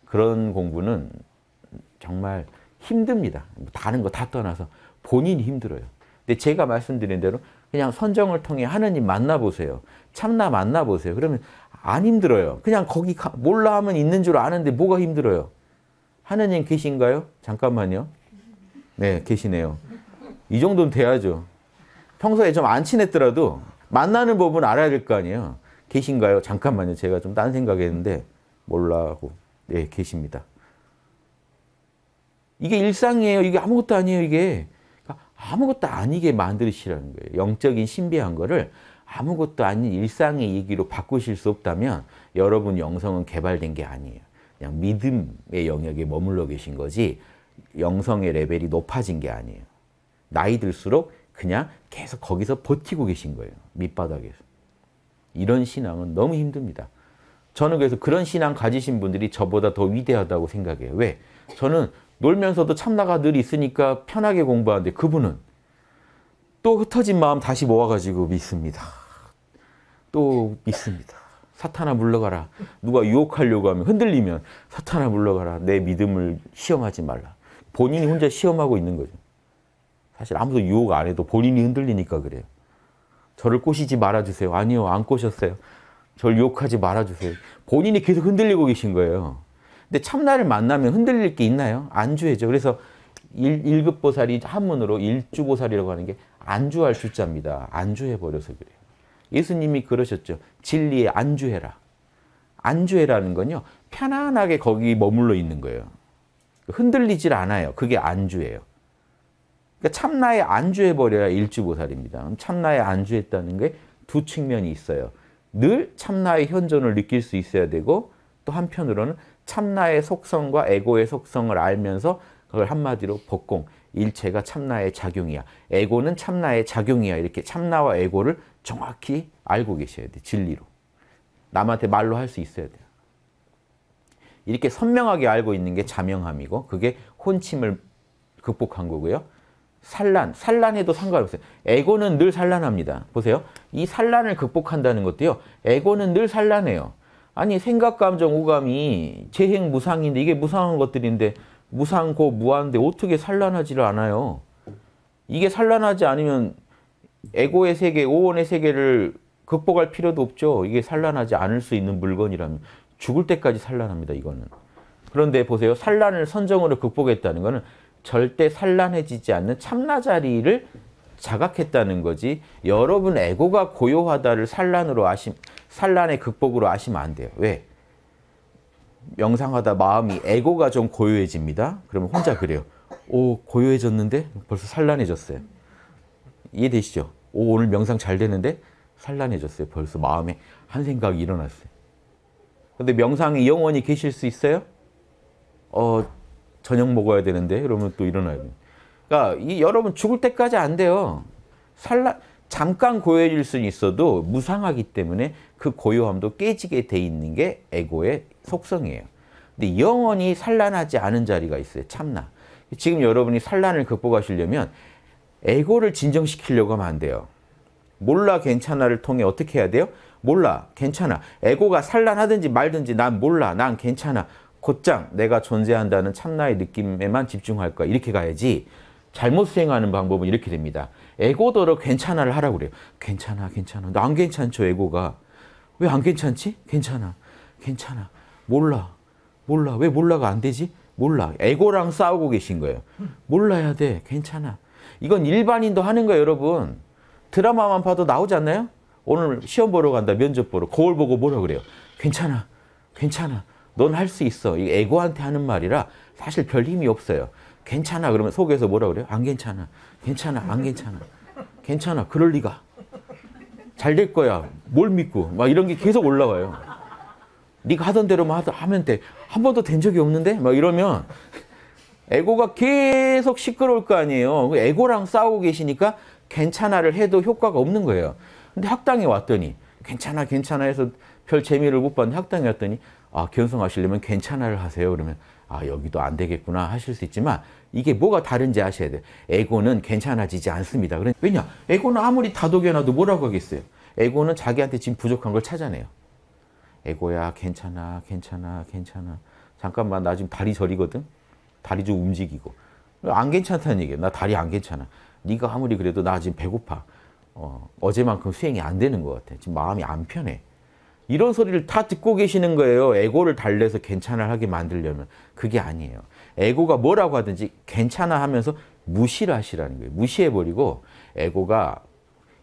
그런 공부는 정말 힘듭니다. 뭐 다른 거 다 떠나서 본인이 힘들어요. 근데 제가 말씀드린 대로 그냥 선정을 통해 하느님 만나보세요. 참나 만나보세요. 그러면 안 힘들어요. 그냥 거기 가, 몰라 하면 있는 줄 아는데 뭐가 힘들어요? 하느님 계신가요? 잠깐만요. 네, 계시네요. 이 정도는 돼야죠. 평소에 좀 안 친했더라도 만나는 법은 알아야 될 거 아니에요. 계신가요? 잠깐만요. 제가 좀 딴 생각했는데 몰라 하고 네, 계십니다. 이게 일상이에요. 이게 아무것도 아니에요. 이게 그러니까 아무것도 아니게 만드시라는 거예요. 영적인 신비한 거를 아무것도 아닌 일상의 얘기로 바꾸실 수 없다면 여러분 영성은 개발된 게 아니에요. 그냥 믿음의 영역에 머물러 계신 거지 영성의 레벨이 높아진 게 아니에요. 나이 들수록 그냥 계속 거기서 버티고 계신 거예요. 밑바닥에서. 이런 신앙은 너무 힘듭니다. 저는 그래서 그런 신앙 가지신 분들이 저보다 더 위대하다고 생각해요. 왜? 저는 놀면서도 참나가 늘 있으니까 편하게 공부하는데 그분은 또 흩어진 마음 다시 모아가지고 믿습니다. 또 믿습니다. 사탄아 물러가라. 누가 유혹하려고 하면 흔들리면 사탄아 물러가라. 내 믿음을 시험하지 말라. 본인이 혼자 시험하고 있는 거죠. 사실 아무도 유혹 안 해도 본인이 흔들리니까 그래요. 저를 꼬시지 말아주세요. 아니요, 안 꼬셨어요. 저를 유혹하지 말아주세요. 본인이 계속 흔들리고 계신 거예요. 근데 참나를 만나면 흔들릴 게 있나요? 안주해죠. 그래서 1, 급 보살이 한문으로 일주보살이라고 하는 게 안주할 주자입니다. 안주해버려서 그래요. 예수님이 그러셨죠. 진리에 안주해라. 안주해라는 건요. 편안하게 거기 머물러 있는 거예요. 흔들리질 않아요. 그게 안주예요. 그러니까 참나에 안주해버려야 일주보살입니다. 참나에 안주했다는 게 두 측면이 있어요. 늘 참나의 현존을 느낄 수 있어야 되고 또 한편으로는 참나의 속성과 에고의 속성을 알면서 그걸 한마디로 복공, 일체가 참나의 작용이야. 에고는 참나의 작용이야. 이렇게 참나와 에고를 정확히 알고 계셔야 돼. 진리로. 남한테 말로 할 수 있어야 돼요. 이렇게 선명하게 알고 있는 게 자명함이고 그게 혼침을 극복한 거고요. 산란, 산란해도 상관없어요. 에고는 늘 산란합니다. 보세요. 이 산란을 극복한다는 것도요. 에고는 늘 산란해요. 아니 생각, 감정, 오감이 재행 무상인데 이게 무상한 것들인데 무상고 무한데 어떻게 산란하지를 않아요. 이게 산란하지 않으면 에고의 세계, 오원의 세계를 극복할 필요도 없죠. 이게 산란하지 않을 수 있는 물건이라면 죽을 때까지 산란합니다. 이거는. 그런데 보세요. 산란을 선정으로 극복했다는 것은 절대 산란해지지 않는 참나자리를 자각했다는 거지 여러분 에고가 고요하다를 산란으로 아심 산란의 극복으로 아시면 안 돼요. 왜? 명상하다 마음이 에고가 좀 고요해집니다. 그러면 혼자 그래요. 오 고요해졌는데 벌써 산란해졌어요. 이해되시죠? 오 오늘 명상 잘 되는데 산란해졌어요. 벌써 마음에 한 생각이 일어났어요. 근데 명상에 영원히 계실 수 있어요? 어 저녁 먹어야 되는데 그러면 또 일어나야 돼요. 그러니까 이 여러분 죽을 때까지 안 돼요. 산란 잠깐 고요해질 수는 있어도 무상하기 때문에 그 고요함도 깨지게 돼 있는 게 에고의 속성이에요. 근데 영원히 산란하지 않은 자리가 있어요. 참나. 지금 여러분이 산란을 극복하시려면 에고를 진정시키려고 하면 안 돼요. 몰라 괜찮아를 통해 어떻게 해야 돼요? 몰라 괜찮아. 에고가 산란하든지 말든지 난 몰라 난 괜찮아. 곧장 내가 존재한다는 참나의 느낌에만 집중할 거야. 이렇게 가야지. 잘못 수행하는 방법은 이렇게 됩니다. 에고더러 괜찮아를 하라고 그래요. 괜찮아, 괜찮아. 난 괜찮죠, 에고가. 왜안 괜찮지? 괜찮아. 괜찮아. 몰라. 몰라. 왜 몰라가 안 되지? 몰라. 에고랑 싸우고 계신 거예요. 몰라야 돼. 괜찮아. 이건 일반인도 하는 거예요, 여러분. 드라마만 봐도 나오지 않나요? 오늘 시험 보러 간다, 면접 보러. 거울 보고 뭐라 그래요? 괜찮아. 괜찮아. 넌 할 수 있어. 이 에고한테 하는 말이라 사실 별 힘이 없어요. 괜찮아. 그러면 속에서 뭐라 그래요? 안 괜찮아. 괜찮아. 안 괜찮아. 괜찮아. 그럴 리가. 잘될 거야. 뭘 믿고. 막 이런 게 계속 올라와요. 네가 하던 대로만 하면 돼. 한 번도 된 적이 없는데? 막 이러면 에고가 계속 시끄러울 거 아니에요. 그 에고랑 싸우고 계시니까 괜찮아를 해도 효과가 없는 거예요. 근데 학당에 왔더니 괜찮아 괜찮아 해서 별 재미를 못 봤는데 학당에 왔더니 아 견성하시려면 괜찮아를 하세요. 그러면 아 여기도 안 되겠구나 하실 수 있지만 이게 뭐가 다른지 아셔야 돼요. 에고는 괜찮아지지 않습니다. 왜냐? 에고는 아무리 다독여놔도 뭐라고 하겠어요? 에고는 자기한테 지금 부족한 걸 찾아내요. 에고야 괜찮아 괜찮아 괜찮아 잠깐만 나 지금 다리 저리거든? 다리 좀 움직이고 안 괜찮다는 얘기야. 나 다리 안 괜찮아. 네가 아무리 그래도 나 지금 배고파. 어, 어제만큼 수행이 안 되는 것 같아. 지금 마음이 안 편해. 이런 소리를 다 듣고 계시는 거예요. 에고를 달래서 괜찮아 하게 만들려면. 그게 아니에요. 에고가 뭐라고 하든지 괜찮아 하면서 무시를 하시라는 거예요. 무시해버리고 에고가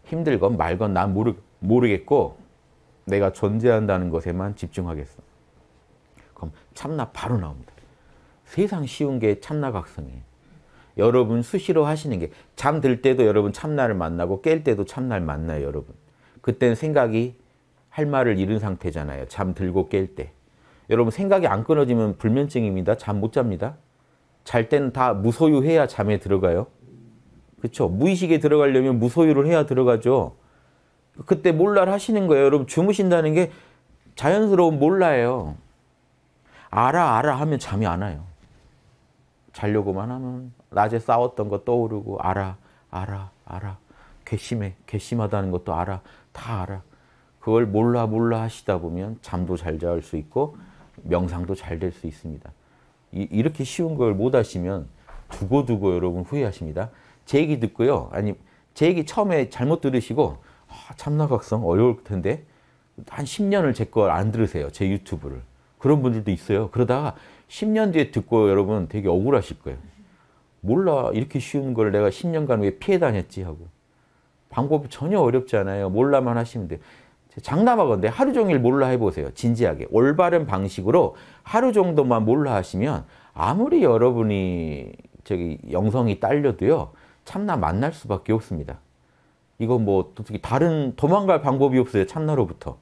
힘들건 말건 난 모르, 모르겠고 내가 존재한다는 것에만 집중하겠어. 그럼 참나 바로 나옵니다. 세상 쉬운 게 참나각성이에요. 여러분 수시로 하시는 게 잠들 때도 여러분 참나를 만나고 깰 때도 참나를 만나요 여러분. 그때는 생각이 할 말을 잃은 상태잖아요. 잠들고 깰 때. 여러분 생각이 안 끊어지면 불면증입니다. 잠 못 잡니다. 잘 때는 다 무소유해야 잠에 들어가요. 그렇죠? 무의식에 들어가려면 무소유를 해야 들어가죠. 그때 몰랄 하시는 거예요. 여러분 주무신다는 게 자연스러운 몰라예요. 알아 알아 하면 잠이 안 와요. 자려고만 하면 낮에 싸웠던 거 떠오르고 알아 알아 알아 괘씸해 괘씸하다는 것도 알아 다 알아 그걸 몰라 몰라 하시다 보면 잠도 잘잘수 있고 명상도 잘 될 수 있습니다. 이, 렇게 쉬운 걸 못 하시면 두고두고 여러분 후회하십니다. 제 얘기 듣고요. 아니 제 얘기 처음에 잘못 들으시고 아, 참나각성 어려울 텐데 한 10년을 제 걸 안 들으세요. 제 유튜브를. 그런 분들도 있어요. 그러다가 10년 뒤에 듣고 여러분 되게 억울하실 거예요. 몰라 이렇게 쉬운 걸 내가 10년간 왜 피해 다녔지 하고 방법이 전혀 어렵지 않아요. 몰라만 하시면 돼요. 장담하건데 하루 종일 몰라 해보세요. 진지하게. 올바른 방식으로 하루 정도만 몰라 하시면 아무리 여러분이 저기 영성이 딸려도요. 참나 만날 수밖에 없습니다. 이건뭐 어떻게 다른 도망갈 방법이 없어요. 참나로부터.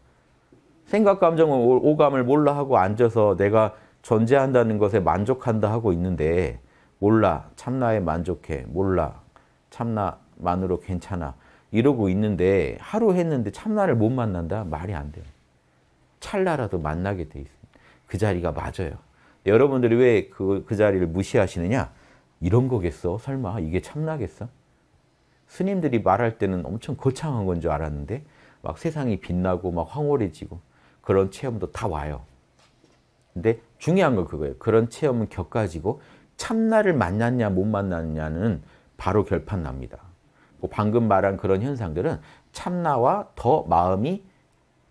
생각, 감정 오감을 몰라 하고 앉아서 내가 존재한다는 것에 만족한다 하고 있는데 몰라 참나에 만족해 몰라 참나만으로 괜찮아 이러고 있는데 하루 했는데 참나를 못 만난다? 말이 안 돼요. 찰나라도 만나게 돼 있습니다. 그 자리가 맞아요. 여러분들이 왜그그 그 자리를 무시하시느냐? 이런 거겠어? 설마 이게 참나겠어? 스님들이 말할 때는 엄청 거창한 건 줄 알았는데 막 세상이 빛나고 막 황홀해지고 그런 체험도 다 와요. 근데 중요한 건 그거예요. 그런 체험은 겪어지고 참나를 만났냐 못 만났냐는 바로 결판 납니다. 뭐 방금 말한 그런 현상들은 참나와 더 마음이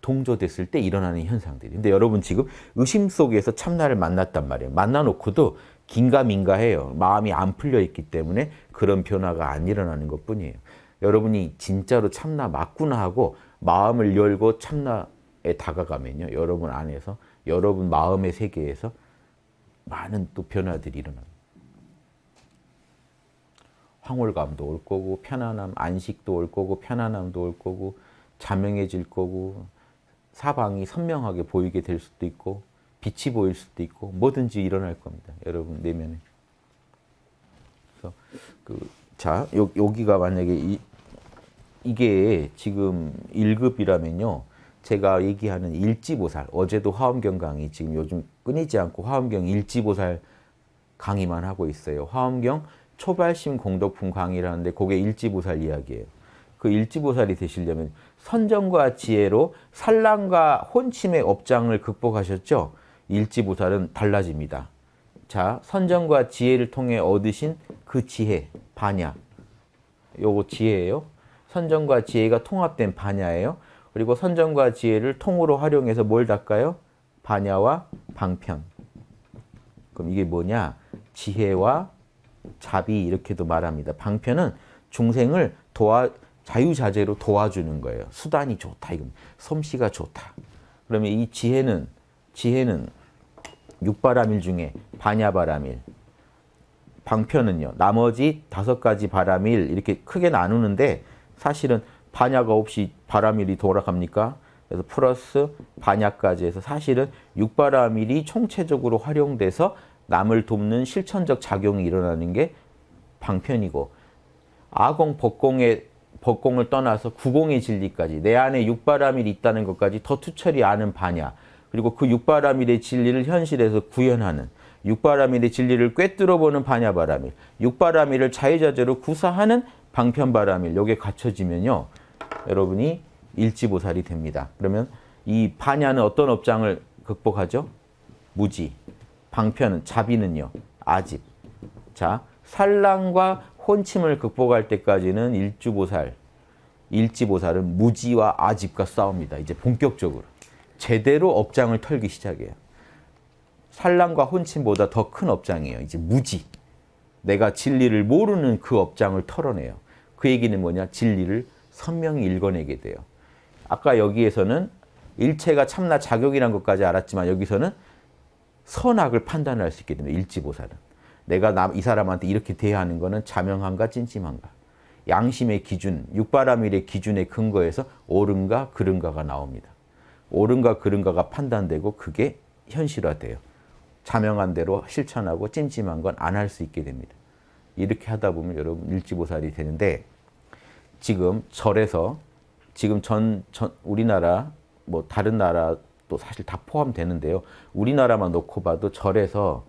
동조됐을 때 일어나는 현상들이. 근데 여러분 지금 의심 속에서 참나를 만났단 말이에요. 만나놓고도 긴가민가해요. 마음이 안 풀려 있기 때문에 그런 변화가 안 일어나는 것 뿐이에요. 여러분이 진짜로 참나 맞구나 하고 마음을 열고 참나에 다가가면요. 여러분 안에서 여러분 마음의 세계에서 많은 또 변화들이 일어납니다. 황홀감도 올 거고 편안함, 안식도 올 거고 편안함도 올 거고 자명해질 거고 사방이 선명하게 보이게 될 수도 있고 빛이 보일 수도 있고 뭐든지 일어날 겁니다. 여러분 내면에. 그래서 그, 자 요, 여기가 만약에 이, 이게 지금 1급이라면요. 제가 얘기하는 일지보살, 어제도 화엄경 강의, 지금 요즘 끊이지 않고 화엄경 일지보살 강의만 하고 있어요. 화엄경 초발심 공덕품 강의라는데 그게 일지보살 이야기예요. 그 일지보살이 되시려면 선정과 지혜로 산란과 혼침의 업장을 극복하셨죠? 일지보살은 달라집니다. 자, 선정과 지혜를 통해 얻으신 그 지혜, 반야. 요거 지혜예요. 선정과 지혜가 통합된 반야예요. 그리고 선정과 지혜를 통으로 활용해서 뭘 닦아요? 반야와 방편. 그럼 이게 뭐냐? 지혜와 자비 이렇게도 말합니다. 방편은 중생을 도와 자유자재로 도와주는 거예요. 수단이 좋다 이겁 솜씨가 좋다. 그러면 이 지혜는 지혜는 육바라밀 중에 반야바라밀 방편은요. 나머지 다섯 가지 바라밀 이렇게 크게 나누는데 사실은 반야가 없이 바라밀이 돌아갑니까? 그래서 플러스 반야까지 해서 사실은 육바라밀이 총체적으로 활용돼서 남을 돕는 실천적 작용이 일어나는 게 방편이고 아공, 법공의 법공을 떠나서 구공의 진리까지 내 안에 육바라밀이 있다는 것까지 더 투철히 아는 바냐 그리고 그육바라밀의 진리를 현실에서 구현하는 육바라밀의 진리를 꿰뚫어보는 반야바람일 육바라밀을 자유자재로 구사하는 방편바람일 요게 갖춰지면요 여러분이 일지보살이 됩니다. 그러면 이 반야는 어떤 업장을 극복하죠? 무지. 방편은 자비는요. 아집. 자, 산란과 혼침을 극복할 때까지는 일주보살, 일지보살은 무지와 아집과 싸웁니다. 이제 본격적으로. 제대로 업장을 털기 시작해요. 산란과 혼침보다 더 큰 업장이에요. 이제 무지. 내가 진리를 모르는 그 업장을 털어내요. 그 얘기는 뭐냐? 진리를 선명히 읽어내게 돼요. 아까 여기에서는 일체가 참나 자격이란 것까지 알았지만 여기서는 선악을 판단할 수 있게 됩니다. 일지보살은. 내가 남, 이 사람한테 이렇게 대하는 거는 자명한가 찜찜한가. 양심의 기준, 육바라밀의 기준의 근거에서 옳은가 그른가가 나옵니다. 옳은가 그른가가 판단되고 그게 현실화돼요. 자명한 대로 실천하고 찜찜한 건 안 할 수 있게 됩니다. 이렇게 하다 보면 여러분 일지보살이 되는데 지금 절에서 지금 전, 전 우리나라 뭐 다른 나라 또 사실 다 포함되는데요. 우리나라만 놓고 봐도 절에서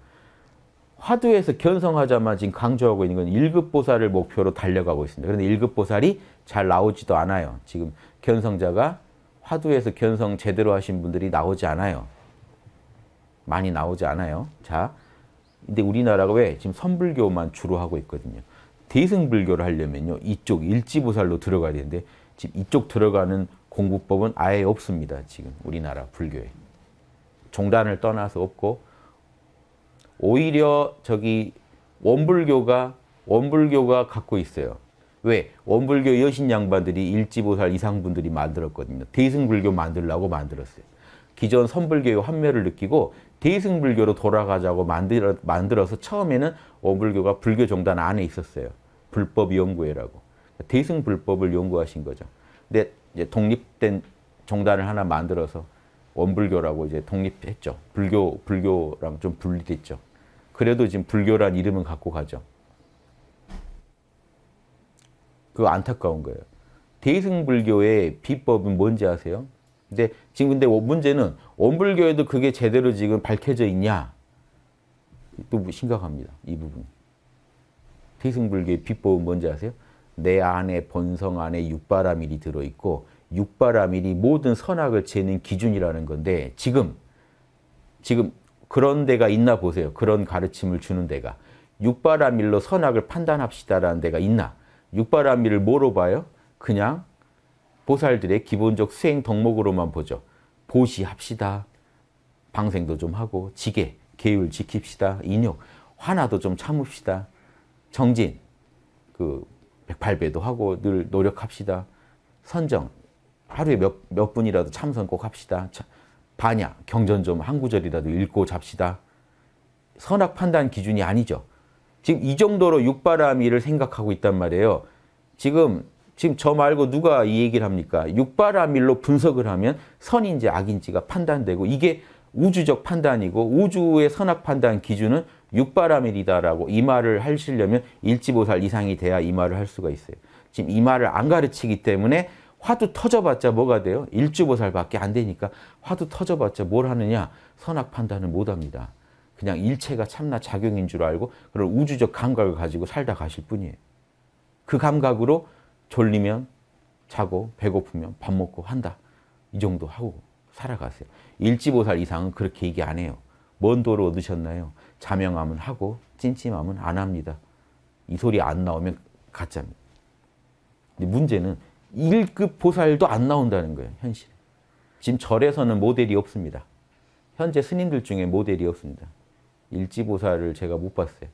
화두에서 견성하자마 지금 강조하고 있는 건 1급 보살을 목표로 달려가고 있습니다. 그런데 1급 보살이 잘 나오지도 않아요. 지금 견성자가 화두에서 견성 제대로 하신 분들이 나오지 않아요. 많이 나오지 않아요. 자, 근데 우리나라가 왜 지금 선불교만 주로 하고 있거든요. 대승불교를 하려면요. 이쪽 일지보살로 들어가야 되는데 지금 이쪽 들어가는 공부법은 아예 없습니다. 지금 우리나라 불교에. 종단을 떠나서 없고 오히려 저기 원불교가 원불교가 갖고 있어요. 왜? 원불교 여신 양반들이 일지보살 이상분들이 만들었거든요. 대승불교 만들라고 만들었어요. 기존 선불교의 환멸을 느끼고 대승불교로 돌아가자고 만들어, 만들어서 처음에는 원불교가 불교 종단 안에 있었어요. 불법 연구회라고. 대승불법을 연구하신 거죠. 근데 이제 독립된 종단을 하나 만들어서 원불교라고 이제 독립했죠. 불교 불교랑 좀 분리됐죠. 그래도 지금 불교란 이름은 갖고 가죠. 그 안타까운 거예요. 대승불교의 비법은 뭔지 아세요? 근데 지금 근데 문제는 원불교에도 그게 제대로 지금 밝혀져 있냐? 또 뭐 심각합니다. 이 부분. 대승불교의 비법은 뭔지 아세요? 내 안에 본성 안에 육바라밀이 들어있고 육바라밀이 모든 선악을 재는 기준이라는 건데 지금 지금 그런 데가 있나 보세요. 그런 가르침을 주는 데가. 육바라밀로 선악을 판단합시다라는 데가 있나? 육바라밀을 뭐로 봐요? 그냥 보살들의 기본적 수행 덕목으로만 보죠. 보시합시다. 방생도 좀 하고 지게, 계율 지킵시다. 인욕, 화나도 좀 참읍시다. 정진, 그 108배도 하고 늘 노력합시다. 선정. 하루에 몇, 몇 분이라도 참선 꼭 합시다. 참, 반야. 경전 좀 한 구절이라도 읽고 잡시다. 선악 판단 기준이 아니죠. 지금 이 정도로 육바라밀을 생각하고 있단 말이에요. 지금 지금 저 말고 누가 이 얘기를 합니까? 육바라밀로 분석을 하면 선인지 악인지가 판단되고 이게 우주적 판단이고 우주의 선악 판단 기준은 육바라밀이다라고 이 말을 하시려면 일지보살 이상이 돼야 이 말을 할 수가 있어요. 지금 이 말을 안 가르치기 때문에 화두 터져봤자 뭐가 돼요? 일주보살밖에 안 되니까 화두 터져봤자 뭘 하느냐? 선악 판단을 못합니다. 그냥 일체가 참나 작용인 줄 알고 그런 우주적 감각을 가지고 살다 가실 뿐이에요. 그 감각으로 졸리면 자고 배고프면 밥 먹고 한다. 이 정도 하고 살아가세요. 일지보살 이상은 그렇게 얘기 안 해요. 뭔 도를 얻으셨나요? 자명함은 하고 찜찜함은안 합니다. 이 소리 안 나오면 가짜입니다. 문제는 1급 보살도 안 나온다는 거예요. 현실. 지금 절에서는 모델이 없습니다. 현재 스님들 중에 모델이 없습니다. 일지보살을 제가 못 봤어요.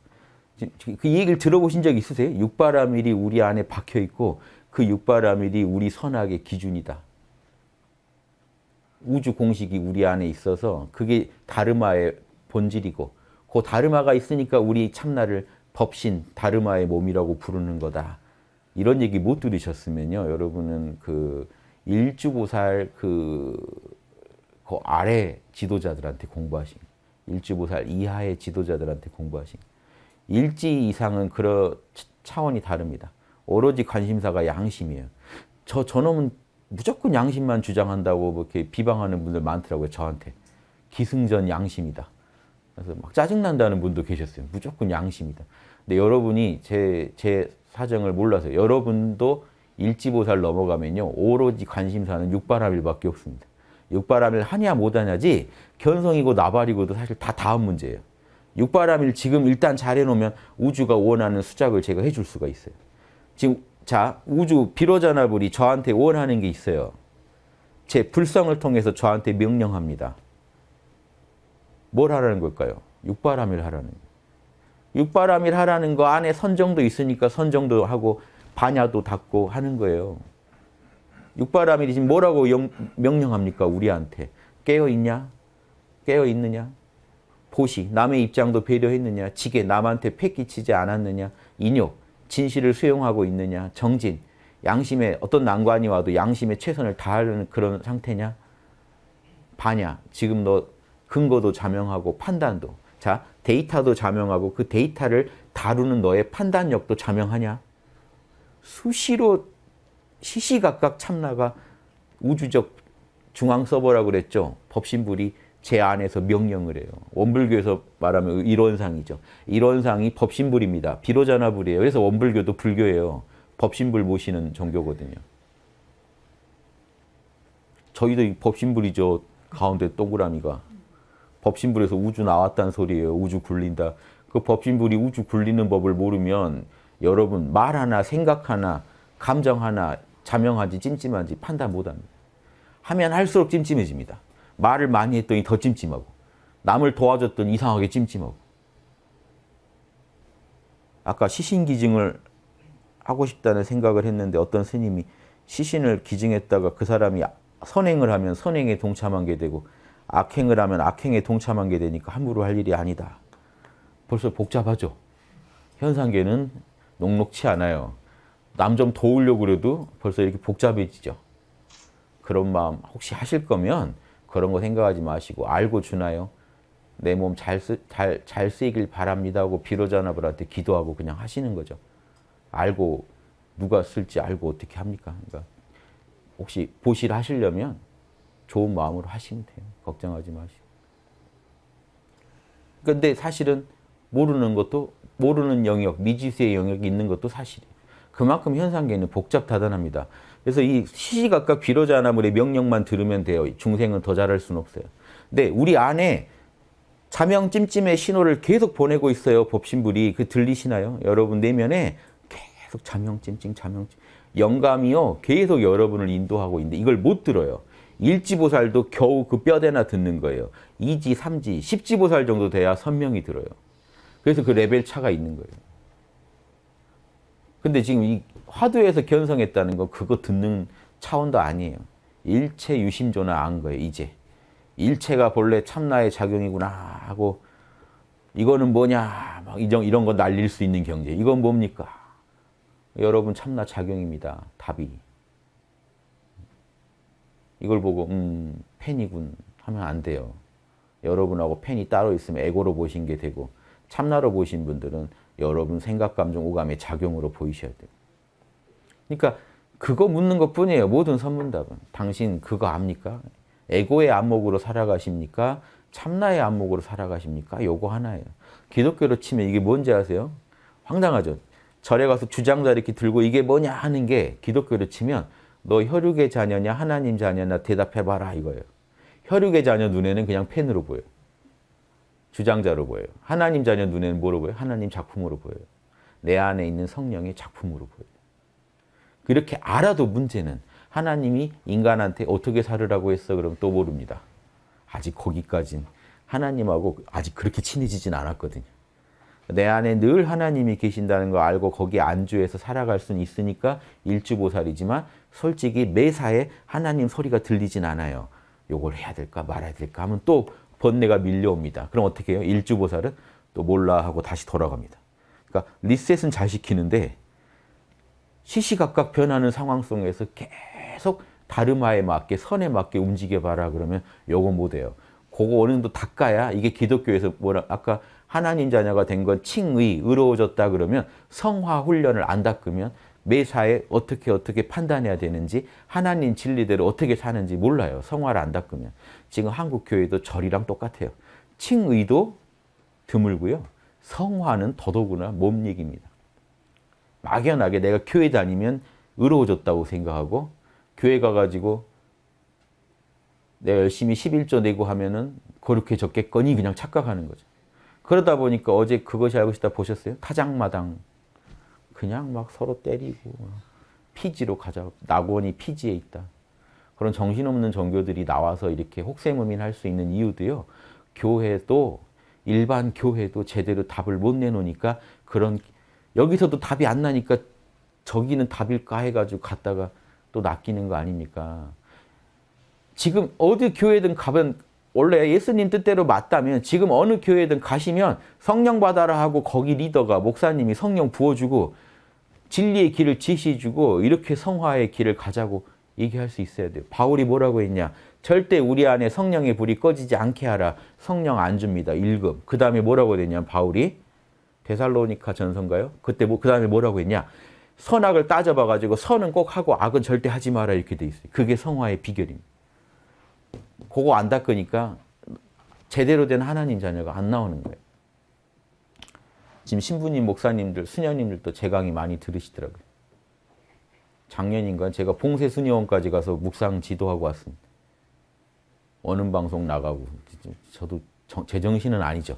그, 그 얘기를 들어보신 적 있으세요? 육바라밀이 우리 안에 박혀 있고 그 육바라밀이 우리 선악의 기준이다. 우주 공식이 우리 안에 있어서 그게 다르마의 본질이고 그 다르마가 있으니까 우리 참나를 법신, 다르마의 몸이라고 부르는 거다. 이런 얘기 못 들으셨으면요. 여러분은 그 일주보살 그, 그 아래 지도자들한테 공부하신 일주보살 이하의 지도자들한테 공부하신 일지 이상은 그런 차원이 다릅니다. 오로지 관심사가 양심이에요. 저 저놈은 무조건 양심만 주장한다고 이렇게 비방하는 분들 많더라고요. 저한테. 기승전 양심이다. 그래서 막 짜증난다는 분도 계셨어요. 무조건 양심이다. 근데 여러분이 제, 제 사정을 몰라서 여러분도 일지보살 넘어가면요. 오로지 관심사는 육바라밀밖에 없습니다. 육바라밀 하냐 못하냐지 견성이고 나발이고도 사실 다 다음 문제예요. 육바라밀 지금 일단 잘해놓으면 우주가 원하는 수작을 제가 해줄 수가 있어요. 지금 자 우주 비로자나불이 저한테 원하는 게 있어요. 제 불성을 통해서 저한테 명령합니다. 뭘 하라는 걸까요? 육바람일 하라는 육바람일 하라는 거 안에 선정도 있으니까 선정도 하고 반야도 닫고 하는 거예요. 육바람일이 지금 뭐라고 영, 명령합니까? 우리한테. 깨어있냐? 깨어있느냐? 보시, 남의 입장도 배려했느냐? 지게, 남한테 패끼치지 않았느냐? 인욕, 진실을 수용하고 있느냐? 정진, 양심에 어떤 난관이 와도 양심에 최선을 다하는 그런 상태냐? 반야, 지금 너 근거도 자명하고 판단도. 자, 데이터도 자명하고 그 데이터를 다루는 너의 판단력도 자명하냐? 수시로 시시각각 참나가 우주적 중앙 서버라고 그랬죠. 법신불이 제 안에서 명령을 해요. 원불교에서 말하면 이론상이죠. 이론상이 법신불입니다. 비로자나불이에요. 그래서 원불교도 불교예요. 법신불 모시는 종교거든요. 저희도 법신불이죠. 가운데 동그라미가. 법신불에서 우주 나왔다는 소리예요. 우주 굴린다. 그 법신불이 우주 굴리는 법을 모르면 여러분 말 하나, 생각 하나, 감정 하나 자명한지 찜찜한지 판단 못합니다. 하면 할수록 찜찜해집니다. 말을 많이 했더니 더 찜찜하고 남을 도와줬더니 이상하게 찜찜하고 아까 시신기증을 하고 싶다는 생각을 했는데 어떤 스님이 시신을 기증했다가 그 사람이 선행을 하면 선행에 동참한 게 되고 악행을 하면 악행에 동참한 게 되니까 함부로 할 일이 아니다. 벌써 복잡하죠. 현상계는 녹록치 않아요. 남 좀 도우려고 그래도 벌써 이렇게 복잡해지죠. 그런 마음 혹시 하실 거면 그런 거 생각하지 마시고 알고 주나요? 내 몸 잘 잘, 잘 쓰이길 바랍니다 하고 비로자나불한테 기도하고 그냥 하시는 거죠. 알고 누가 쓸지 알고 어떻게 합니까? 그러니까 혹시 보실 하시려면 좋은 마음으로 하시면 돼요. 걱정하지 마시고. 근데 사실은 모르는 것도 모르는 영역, 미지수의 영역이 있는 것도 사실이에요. 그만큼 현상계는 복잡다단합니다. 그래서 이 시시각각 비로자 나물의 명령만 들으면 돼요. 중생은 더 잘할 수는 없어요. 근데 우리 안에 자명 찜찜의 신호를 계속 보내고 있어요. 법신불이. 그 들리시나요? 여러분 내면에 계속 자명 찜찜 자명 찜 영감이요. 계속 여러분을 인도하고 있는데 이걸 못 들어요. 일지보살도 겨우 그 뼈대나 듣는 거예요. 2지, 3지, 10지보살 정도 돼야 선명히 들어요. 그래서 그 레벨 차가 있는 거예요. 근데 지금 이 화두에서 견성했다는 거 그거 듣는 차원도 아니에요. 일체 유심조나 안 거예요, 이제. 일체가 본래 참나의 작용이구나 하고 이거는 뭐냐 막 이런, 이런 거 날릴 수 있는 경제. 이건 뭡니까? 여러분 참나 작용입니다. 답이. 이걸 보고 음 팬이군 하면 안 돼요. 여러분하고 팬이 따로 있으면 에고로 보신 게 되고 참나로 보신 분들은 여러분 생각, 감정, 오감의 작용으로 보이셔야 돼요. 그러니까 그거 묻는 것뿐이에요. 모든 선문답은. 당신 그거 압니까? 에고의 안목으로 살아가십니까? 참나의 안목으로 살아가십니까? 요거 하나예요. 기독교로 치면 이게 뭔지 아세요? 황당하죠. 절에 가서 주장자 이렇게 들고 이게 뭐냐 하는 게 기독교로 치면 너 혈육의 자녀냐 하나님 자녀냐 대답해봐라 이거예요. 혈육의 자녀 눈에는 그냥 팬으로 보여요. 주장자로 보여요. 하나님 자녀 눈에는 뭐로 보여요? 하나님 작품으로 보여요. 내 안에 있는 성령의 작품으로 보여요. 그렇게 알아도 문제는 하나님이 인간한테 어떻게 살으라고 했어? 그럼 또 모릅니다. 아직 거기까진 하나님하고 아직 그렇게 친해지진 않았거든요. 내 안에 늘 하나님이 계신다는 걸 알고 거기 안주해서 살아갈 수는 있으니까 일주보살이지만 솔직히 매사에 하나님 소리가 들리진 않아요. 요걸 해야 될까 말아야 될까 하면 또 번뇌가 밀려옵니다. 그럼 어떻게 해요? 일주보살은 또 몰라 하고 다시 돌아갑니다. 그러니까 리셋은 잘 시키는데 시시각각 변하는 상황 속에서 계속 다름아에 맞게 선에 맞게 움직여 봐라 그러면 요거 못해요. 그거 어느 정도 닦아야 이게 기독교에서 뭐라 아까 하나님 자녀가 된 건 칭의 의로워졌다 그러면 성화 훈련을 안 닦으면 매사에 어떻게 어떻게 판단해야 되는지 하나님 진리대로 어떻게 사는지 몰라요. 성화를 안 닦으면. 지금 한국 교회도 절이랑 똑같아요. 칭의도 드물고요. 성화는 더더구나 몸 얘기입니다. 막연하게 내가 교회 다니면 의로워졌다고 생각하고 교회 가가지고 내가 열심히 11조 내고 하면은 그렇게 졌겠거니 그냥 착각하는 거죠. 그러다 보니까 어제 그것이 알고 싶다 보셨어요? 타장마당 그냥 막 서로 때리고 피지로 가자. 낙원이 피지에 있다. 그런 정신없는 종교들이 나와서 이렇게 혹세무민할 수 있는 이유도요. 교회도 일반 교회도 제대로 답을 못 내놓으니까 그런 여기서도 답이 안 나니까 저기는 답일까 해가지고 갔다가 또 낚이는 거 아닙니까? 지금 어디 교회든 가면 원래 예수님 뜻대로 맞다면 지금 어느 교회든 가시면 성령 받아라 하고 거기 리더가 목사님이 성령 부어주고 진리의 길을 지시해주고 이렇게 성화의 길을 가자고 얘기할 수 있어야 돼요. 바울이 뭐라고 했냐? 절대 우리 안에 성령의 불이 꺼지지 않게 하라. 성령 안 줍니다. 1급. 그 다음에 뭐라고 되냐 바울이 데살로니카 전선가요? 그때 뭐, 그 다음에 뭐라고 했냐? 선악을 따져봐가지고 선은 꼭 하고 악은 절대 하지 마라 이렇게 돼 있어요. 그게 성화의 비결입니다. 그거 안 닦으니까 제대로 된 하나님 자녀가 안 나오는 거예요. 지금 신부님, 목사님들, 수녀님들도 제 강의 많이 들으시더라고요. 작년인가 제가 봉쇄 수녀원까지 가서 묵상 지도하고 왔습니다. 어느 방송 나가고 저도 정, 제 정신은 아니죠.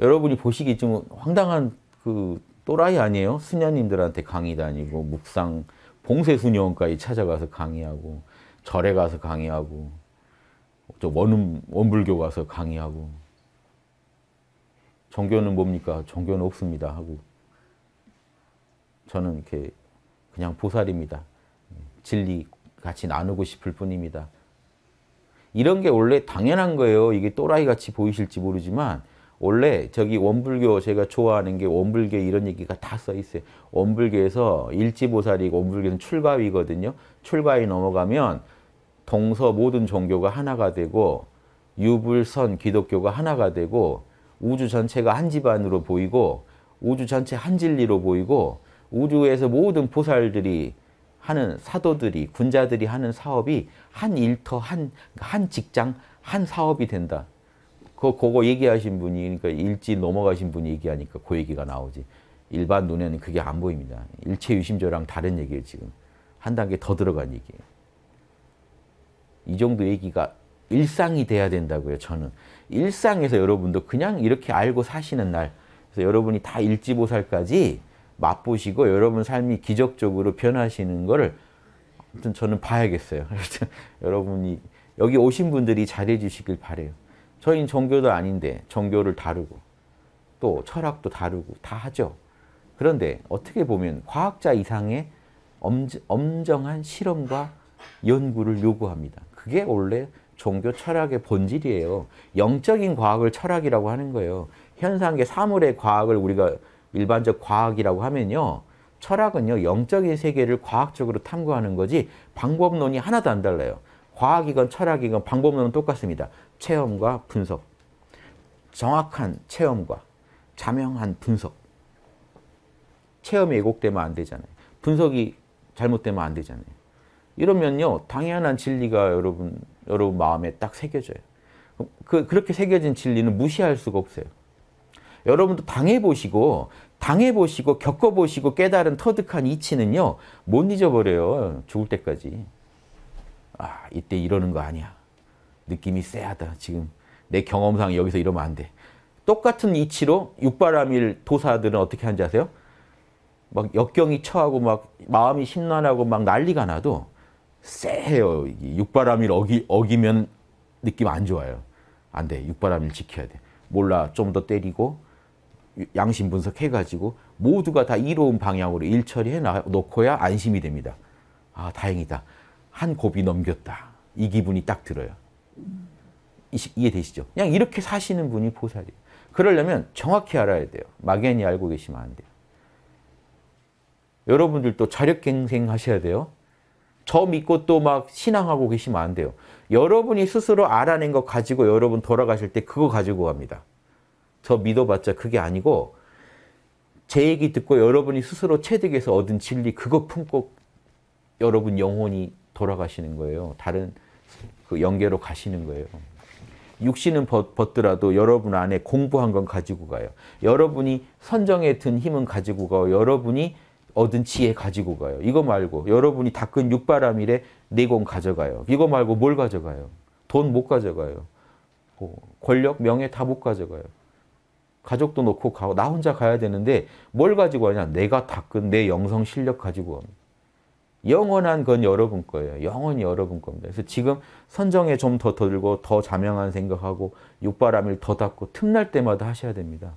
여러분이 보시기 좀 황당한 그 또라이 아니에요? 수녀님들한테 강의 다니고 묵상 봉쇄 수녀원까지 찾아가서 강의하고 절에 가서 강의하고 저 원음 원불교 가서 강의하고 종교는 뭡니까? 종교는 없습니다 하고 저는 이렇게 그냥 보살입니다. 진리 같이 나누고 싶을 뿐입니다. 이런 게 원래 당연한 거예요. 이게 또라이 같이 보이실지 모르지만 원래 저기 원불교 제가 좋아하는 게원불교 이런 얘기가 다 써 있어요. 원불교에서 일지보살이 원불교는 출가위거든요. 출가위 넘어가면 동서 모든 종교가 하나가 되고 유불선 기독교가 하나가 되고 우주 전체가 한 집안으로 보이고 우주 전체 한 진리로 보이고 우주에서 모든 보살들이 하는 사도들이 군자들이 하는 사업이 한 일터 한 한 직장 한 사업이 된다. 그 그거 얘기하신 분이 그러니까 일지 넘어가신 분이 얘기하니까 그 얘기가 나오지. 일반 눈에는 그게 안 보입니다. 일체 유심조랑 다른 얘기예요 지금. 한 단계 더 들어간 얘기예요. 이 정도 얘기가 일상이 돼야 된다고요 저는. 일상에서 여러분도 그냥 이렇게 알고 사시는 날 그래서 여러분이 다 일지보살까지 맛보시고 여러분 삶이 기적적으로 변하시는 거를 아무튼 저는 봐야겠어요. 여러분이 여기 오신 분들이 잘해 주시길 바래요. 저희는 종교도 아닌데 종교를 다루고 또 철학도 다루고 다 하죠. 그런데 어떻게 보면 과학자 이상의 엄정한 실험과 연구를 요구합니다. 그게 원래 종교 철학의 본질이에요. 영적인 과학을 철학이라고 하는 거예요. 현상계 사물의 과학을 우리가 일반적 과학이라고 하면요. 철학은요. 영적인 세계를 과학적으로 탐구하는 거지 방법론이 하나도 안 달라요. 과학이건 철학이건 방법론은 똑같습니다. 체험과 분석. 정확한 체험과 자명한 분석. 체험이 왜곡되면 안 되잖아요. 분석이 잘못되면 안 되잖아요. 이러면요. 당연한 진리가 여러분 여러분 마음에 딱 새겨져요. 그, 그렇게 새겨진 진리는 무시할 수가 없어요. 여러분도 당해보시고 당해보시고 겪어보시고 깨달은 터득한 이치는요. 못 잊어버려요. 죽을 때까지. 아 이때 이러는 거 아니야. 느낌이 쎄하다. 지금 내 경험상 여기서 이러면 안 돼. 똑같은 이치로 육바라밀 도사들은 어떻게 하는지 아세요? 막 역경이 처하고 막 마음이 심란하고 막 난리가 나도 세해요. 육바람일 어기, 어기면 느낌 안 좋아요. 안 돼. 육바람일 지켜야 돼. 몰라. 좀 더 때리고 양심 분석해가지고 모두가 다 이로운 방향으로 일 처리해 놓고야 안심이 됩니다. 아 다행이다. 한 고비 넘겼다. 이 기분이 딱 들어요. 이해되시죠? 그냥 이렇게 사시는 분이 보살이에요. 그러려면 정확히 알아야 돼요. 막연히 알고 계시면 안 돼요. 여러분들도 자력갱생 하셔야 돼요. 저 믿고 또 막 신앙하고 계시면 안 돼요. 여러분이 스스로 알아낸 거 가지고 여러분 돌아가실 때 그거 가지고 갑니다. 저 믿어봤자 그게 아니고 제 얘기 듣고 여러분이 스스로 체득해서 얻은 진리 그거 품고 여러분 영혼이 돌아가시는 거예요. 다른 그 연계로 가시는 거예요. 육신은 벗더라도 여러분 안에 공부한 건 가지고 가요. 여러분이 선정에 든 힘은 가지고 가요. 여러분이 얻은 지혜 가지고 가요. 이거 말고 여러분이 닦은 육바람일에 내공 가져가요. 이거 말고 뭘 가져가요? 돈 못 가져가요. 어, 권력, 명예 다 못 가져가요. 가족도 놓고 가고 나 혼자 가야 되는데 뭘 가지고 가냐? 내가 닦은 내 영성 실력 가지고 갑니다. 영원한 건 여러분 거예요. 영원히 여러분 겁니다. 그래서 지금 선정에 좀더 들고 더 자명한 생각하고 육바람을 더 닦고 틈날 때마다 하셔야 됩니다.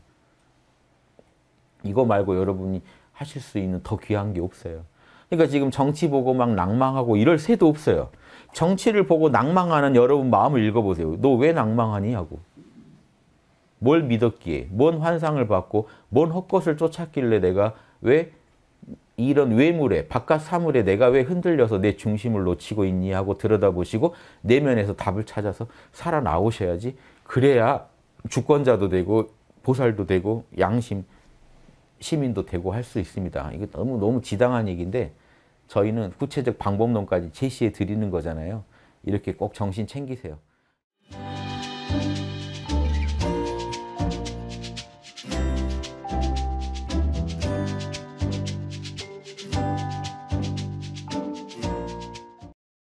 이거 말고 여러분이 하실 수 있는 더 귀한 게 없어요. 그러니까 지금 정치 보고 막 낭망하고 이럴 새도 없어요. 정치를 보고 낭망하는 여러분 마음을 읽어보세요. 너 왜 낭망하니? 하고. 뭘 믿었기에, 뭔 환상을 받고, 뭔 헛것을 쫓았길래 내가 왜 이런 외물에, 바깥 사물에 내가 왜 흔들려서 내 중심을 놓치고 있니? 하고 들여다보시고 내면에서 답을 찾아서 살아나오셔야지. 그래야 주권자도 되고, 보살도 되고, 양심, 시민도 되고 할 수 있습니다. 이게 너무 너무 지당한 얘기인데 저희는 구체적 방법론까지 제시해 드리는 거잖아요. 이렇게 꼭 정신 챙기세요.